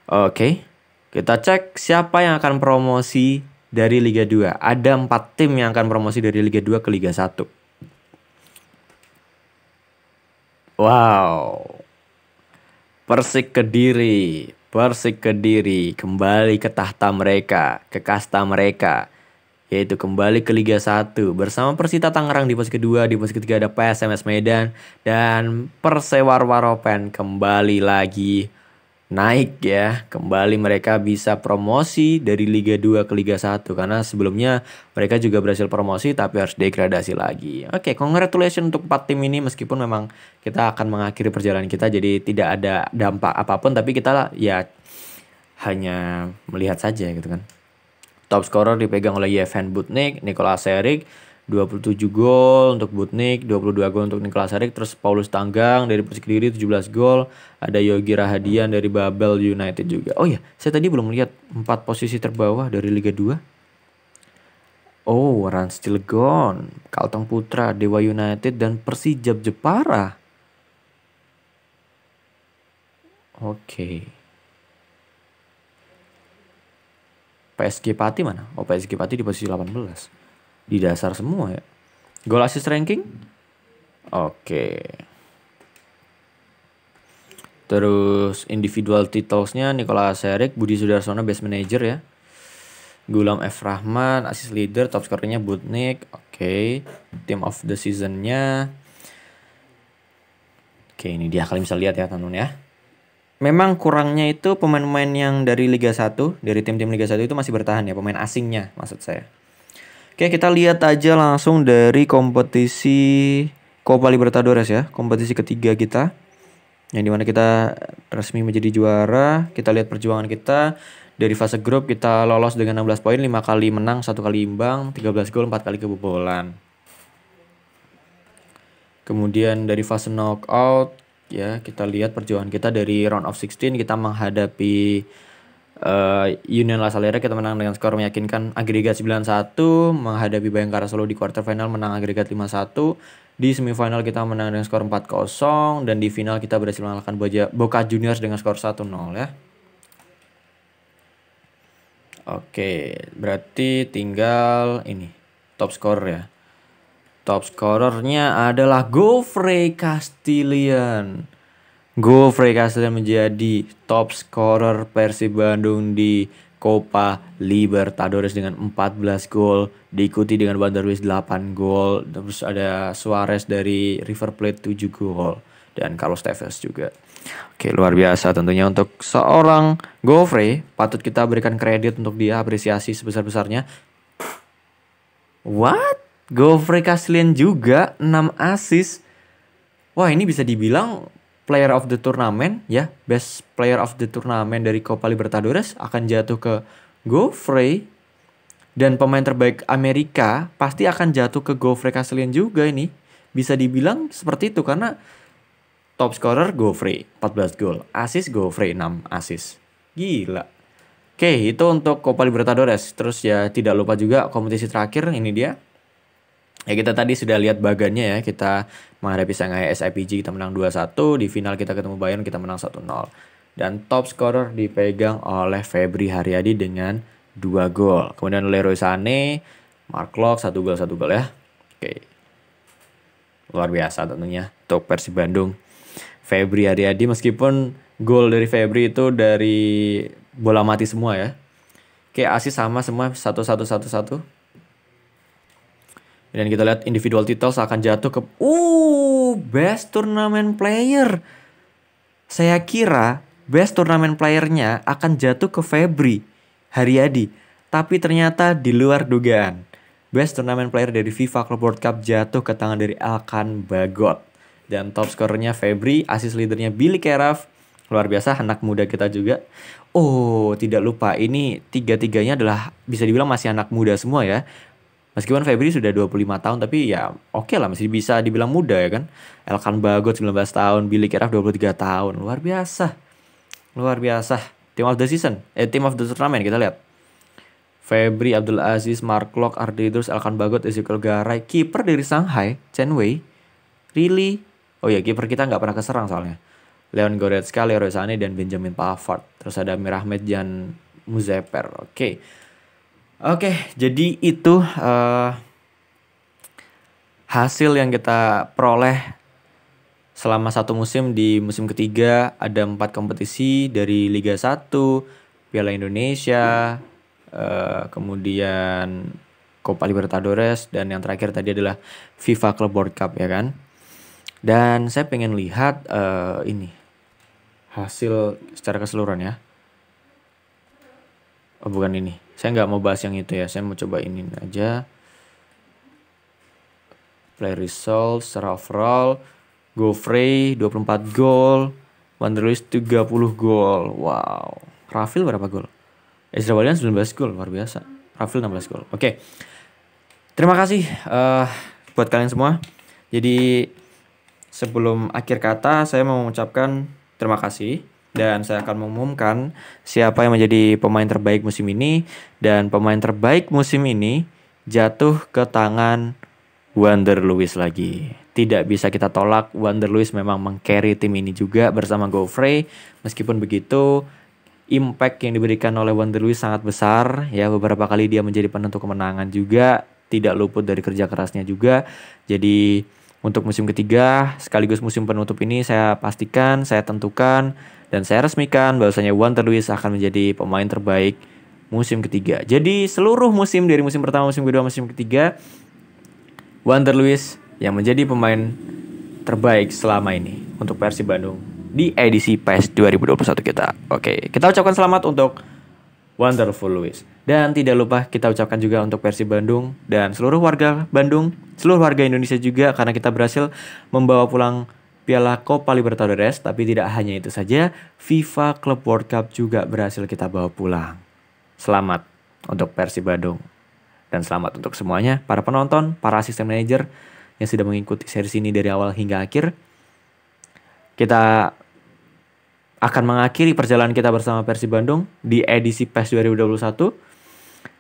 Oke, okay. kita cek siapa yang akan promosi dari Liga 2. Ada empat tim yang akan promosi dari Liga 2 ke Liga 1. Wow. Persik Kediri, Persik Kediri kembali ke tahta mereka, ke kasta mereka, yaitu kembali ke Liga 1 bersama Persita Tangerang di pos kedua, di pos ketiga ada PSMS Medan dan Persewar Waropen kembali lagi naik ya. Kembali mereka bisa promosi dari Liga 2 ke Liga 1 karena sebelumnya mereka juga berhasil promosi tapi harus degradasi lagi. Oke, okay, congratulations untuk 4 tim ini meskipun memang kita akan mengakhiri perjalanan kita jadi tidak ada dampak apapun tapi kita ya hanya melihat saja gitu kan. Top scorer dipegang oleh Yevhen Butnik, Nikola Serik, 27 gol untuk Butnik, 22 gol untuk Niklas Sarik, terus Paulus Tanggang dari Persik Kediri 17 gol, ada Yogi Rahadian dari Babel United juga. Oh ya, saya tadi belum lihat empat posisi terbawah dari Liga 2. Oh, Rans Cilegon, Kalteng Putra, Dewa United dan Persijab Jepara. Oke. Okay. PSG Pati mana? Oh, PSG Pati di posisi 18 di dasar semua ya. Goal assist ranking? Oke. Terus individual titlesnya Nikola Serik, Budi Sudarsono best manager ya. Gulam F. Rahman, assist leader, top scorernya Butnik. Oke, okay. team of the seasonnya. Oke, okay, ini dia kalian bisa lihat ya tanun ya. Memang kurangnya itu pemain-pemain yang dari Liga 1, dari tim-tim Liga 1 itu masih bertahan ya, pemain asingnya maksud saya. Oke, kita lihat aja langsung dari kompetisi Copa Libertadores ya, kompetisi ketiga kita. Yang dimana kita resmi menjadi juara, kita lihat perjuangan kita. Dari fase grup kita lolos dengan 16 poin, 5 kali menang, 1 kali imbang, 13 gol, 4 kali kebobolan. Kemudian dari fase knockout ya, kita lihat perjuangan kita dari round of 16 kita menghadapi Eh, Union La Salera kita menang dengan skor meyakinkan agregat 9-1 menghadapi Bayangkara Solo di quarter final menang agregat 5-1 di semifinal kita menang dengan skor 4-0 dan di final kita berhasil mengalahkan Boca Juniors dengan skor 1-0 ya. Oke, berarti tinggal ini top scorer ya. Top scorernya adalah Gofrey Castilian Gofrey Castilla menjadi top scorer Persib Bandung di Copa Libertadores dengan 14 gol diikuti dengan Bandar Luis 8 gol terus ada Suarez dari River Plate 7 gol dan Carlos Tevez juga. Oke, luar biasa tentunya untuk seorang Gofrey patut kita berikan kredit untuk dia apresiasi sebesar-besarnya. What? Gofrey Kaslin juga 6 asis. Wah, ini bisa dibilang player of the tournament ya, best player of the tournament dari Copa Libertadores akan jatuh ke Gofrey dan pemain terbaik Amerika pasti akan jatuh ke Goffrey Castillian juga ini. Bisa dibilang seperti itu karena top scorer Gofrey 14 gol, assist Gofrey 6 assist. Gila. Oke, itu untuk Copa Libertadores. Terus ya tidak lupa juga kompetisi terakhir ini dia Ya kita tadi sudah lihat bagannya ya, kita menghadapi Shanghai SIPG kita menang 2-1, di final kita ketemu Bayern kita menang 1-0. Dan top scorer dipegang oleh Febri Haryadi dengan 2 gol. Kemudian Leroy Sané, Mark Lok 1 gol 1 gol ya. Oke. Luar biasa tentunya untuk Persib Bandung. Febri Haryadi meskipun gol dari Febri itu dari bola mati semua ya. Oke, asis sama semua satu satu satu satu. Dan kita lihat individual titles akan jatuh ke uh best tournament player. Saya kira best tournament playernya akan jatuh ke Febri Haryadi, tapi ternyata di luar dugaan. Best tournament player dari FIFA Club World Cup jatuh ke tangan dari Alkan Bagot. Dan top skornya Febri, asis leadernya Billy Keraf, luar biasa anak muda kita juga. Oh, tidak lupa ini tiga-tiganya adalah bisa dibilang masih anak muda semua ya. Meskipun Febri sudah 25 tahun tapi ya oke okay lah masih bisa dibilang muda ya kan. Elkan Bagot 19 tahun, Billy Keraf 23 tahun. Luar biasa. Luar biasa. Team of the season, eh team of the tournament kita lihat. Febri Abdul Aziz, Mark Lok, Ardi Idrus, Elkan Bagot, Ezekiel Garay, kiper dari Shanghai, Chen Wei, Rili. Oh ya, kiper kita nggak pernah keserang soalnya. Leon Goretzka, Leroy Sané dan Benjamin Pavard. Terus ada Mir dan Jan Muzeper. Oke. Okay. Oke, jadi itu uh, hasil yang kita peroleh selama satu musim di musim ketiga ada empat kompetisi dari Liga 1, Piala Indonesia, uh, kemudian Copa Libertadores dan yang terakhir tadi adalah FIFA Club World Cup ya kan. Dan saya pengen lihat uh, ini hasil secara keseluruhan ya. Oh bukan ini saya nggak mau bahas yang itu ya saya mau coba ini aja play result secara overall go free 24 gol Wanderlust 30 gol wow Rafil berapa gol Ezra eh, Walian 19 gol luar biasa Rafil 16 gol oke okay. terima kasih uh, buat kalian semua jadi sebelum akhir kata saya mau mengucapkan terima kasih dan saya akan mengumumkan siapa yang menjadi pemain terbaik musim ini dan pemain terbaik musim ini jatuh ke tangan Wander Lewis lagi. Tidak bisa kita tolak Wander Lewis memang mengcarry tim ini juga bersama Gofrey. Meskipun begitu impact yang diberikan oleh Wander Lewis sangat besar ya beberapa kali dia menjadi penentu kemenangan juga tidak luput dari kerja kerasnya juga. Jadi untuk musim ketiga sekaligus musim penutup ini saya pastikan saya tentukan dan saya resmikan bahwasanya Juan Terluis akan menjadi pemain terbaik musim ketiga. Jadi seluruh musim dari musim pertama, musim kedua, musim ketiga Juan Terluis yang menjadi pemain terbaik selama ini untuk Persib Bandung di edisi PES 2021 kita. Oke, kita ucapkan selamat untuk Wonderful Luis. Dan tidak lupa kita ucapkan juga untuk Persib Bandung dan seluruh warga Bandung, seluruh warga Indonesia juga karena kita berhasil membawa pulang Piala Copa Libertadores, tapi tidak hanya itu saja, FIFA Club World Cup juga berhasil kita bawa pulang. Selamat untuk Persib Bandung Dan selamat untuk semuanya, para penonton, para asisten manajer yang sudah mengikuti seri ini dari awal hingga akhir. Kita akan mengakhiri perjalanan kita bersama Persib Bandung di edisi PES 2021.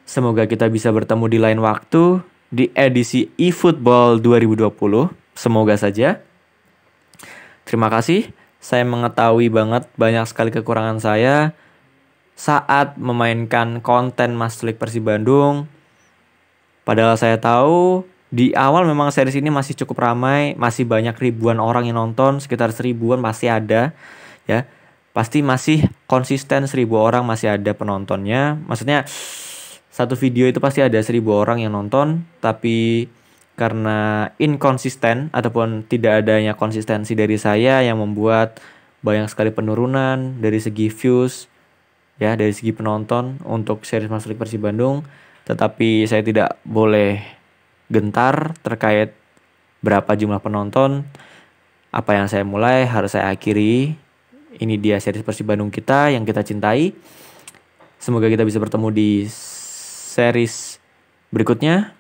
Semoga kita bisa bertemu di lain waktu di edisi eFootball 2020. Semoga saja. Terima kasih. Saya mengetahui banget banyak sekali kekurangan saya saat memainkan konten Mas Telik Persib Bandung. Padahal saya tahu di awal memang series ini masih cukup ramai, masih banyak ribuan orang yang nonton, sekitar seribuan pasti ada, ya. Pasti masih konsisten seribu orang masih ada penontonnya. Maksudnya satu video itu pasti ada seribu orang yang nonton, tapi karena inkonsisten ataupun tidak adanya konsistensi dari saya yang membuat banyak sekali penurunan dari segi views ya dari segi penonton untuk seri Mas Lik Persib Bandung tetapi saya tidak boleh gentar terkait berapa jumlah penonton apa yang saya mulai harus saya akhiri ini dia seri Persib Bandung kita yang kita cintai semoga kita bisa bertemu di series berikutnya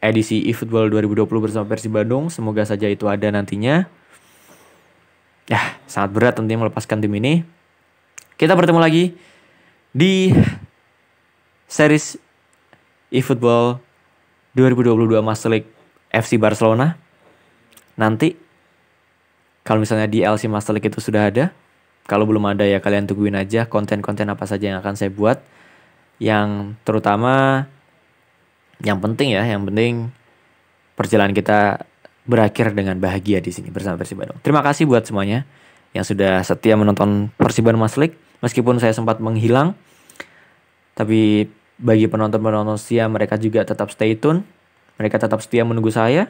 edisi eFootball 2020 bersama Persib Bandung. Semoga saja itu ada nantinya. Ya, sangat berat tentunya melepaskan tim ini. Kita bertemu lagi di series eFootball 2022 Master League FC Barcelona. Nanti kalau misalnya di LC Master League itu sudah ada, kalau belum ada ya kalian tungguin aja konten-konten apa saja yang akan saya buat. Yang terutama yang penting ya yang penting perjalanan kita berakhir dengan bahagia di sini bersama Persib Bandung terima kasih buat semuanya yang sudah setia menonton Persib Mas Maslik meskipun saya sempat menghilang tapi bagi penonton-penonton setia mereka juga tetap stay tune mereka tetap setia menunggu saya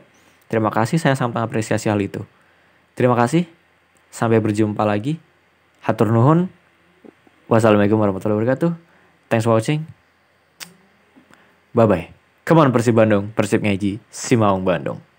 terima kasih saya sangat mengapresiasi hal itu terima kasih sampai berjumpa lagi hatur nuhun wassalamualaikum warahmatullahi wabarakatuh thanks for watching bye bye Come on Persib Bandung, Persib Ngaji, Simaung Bandung.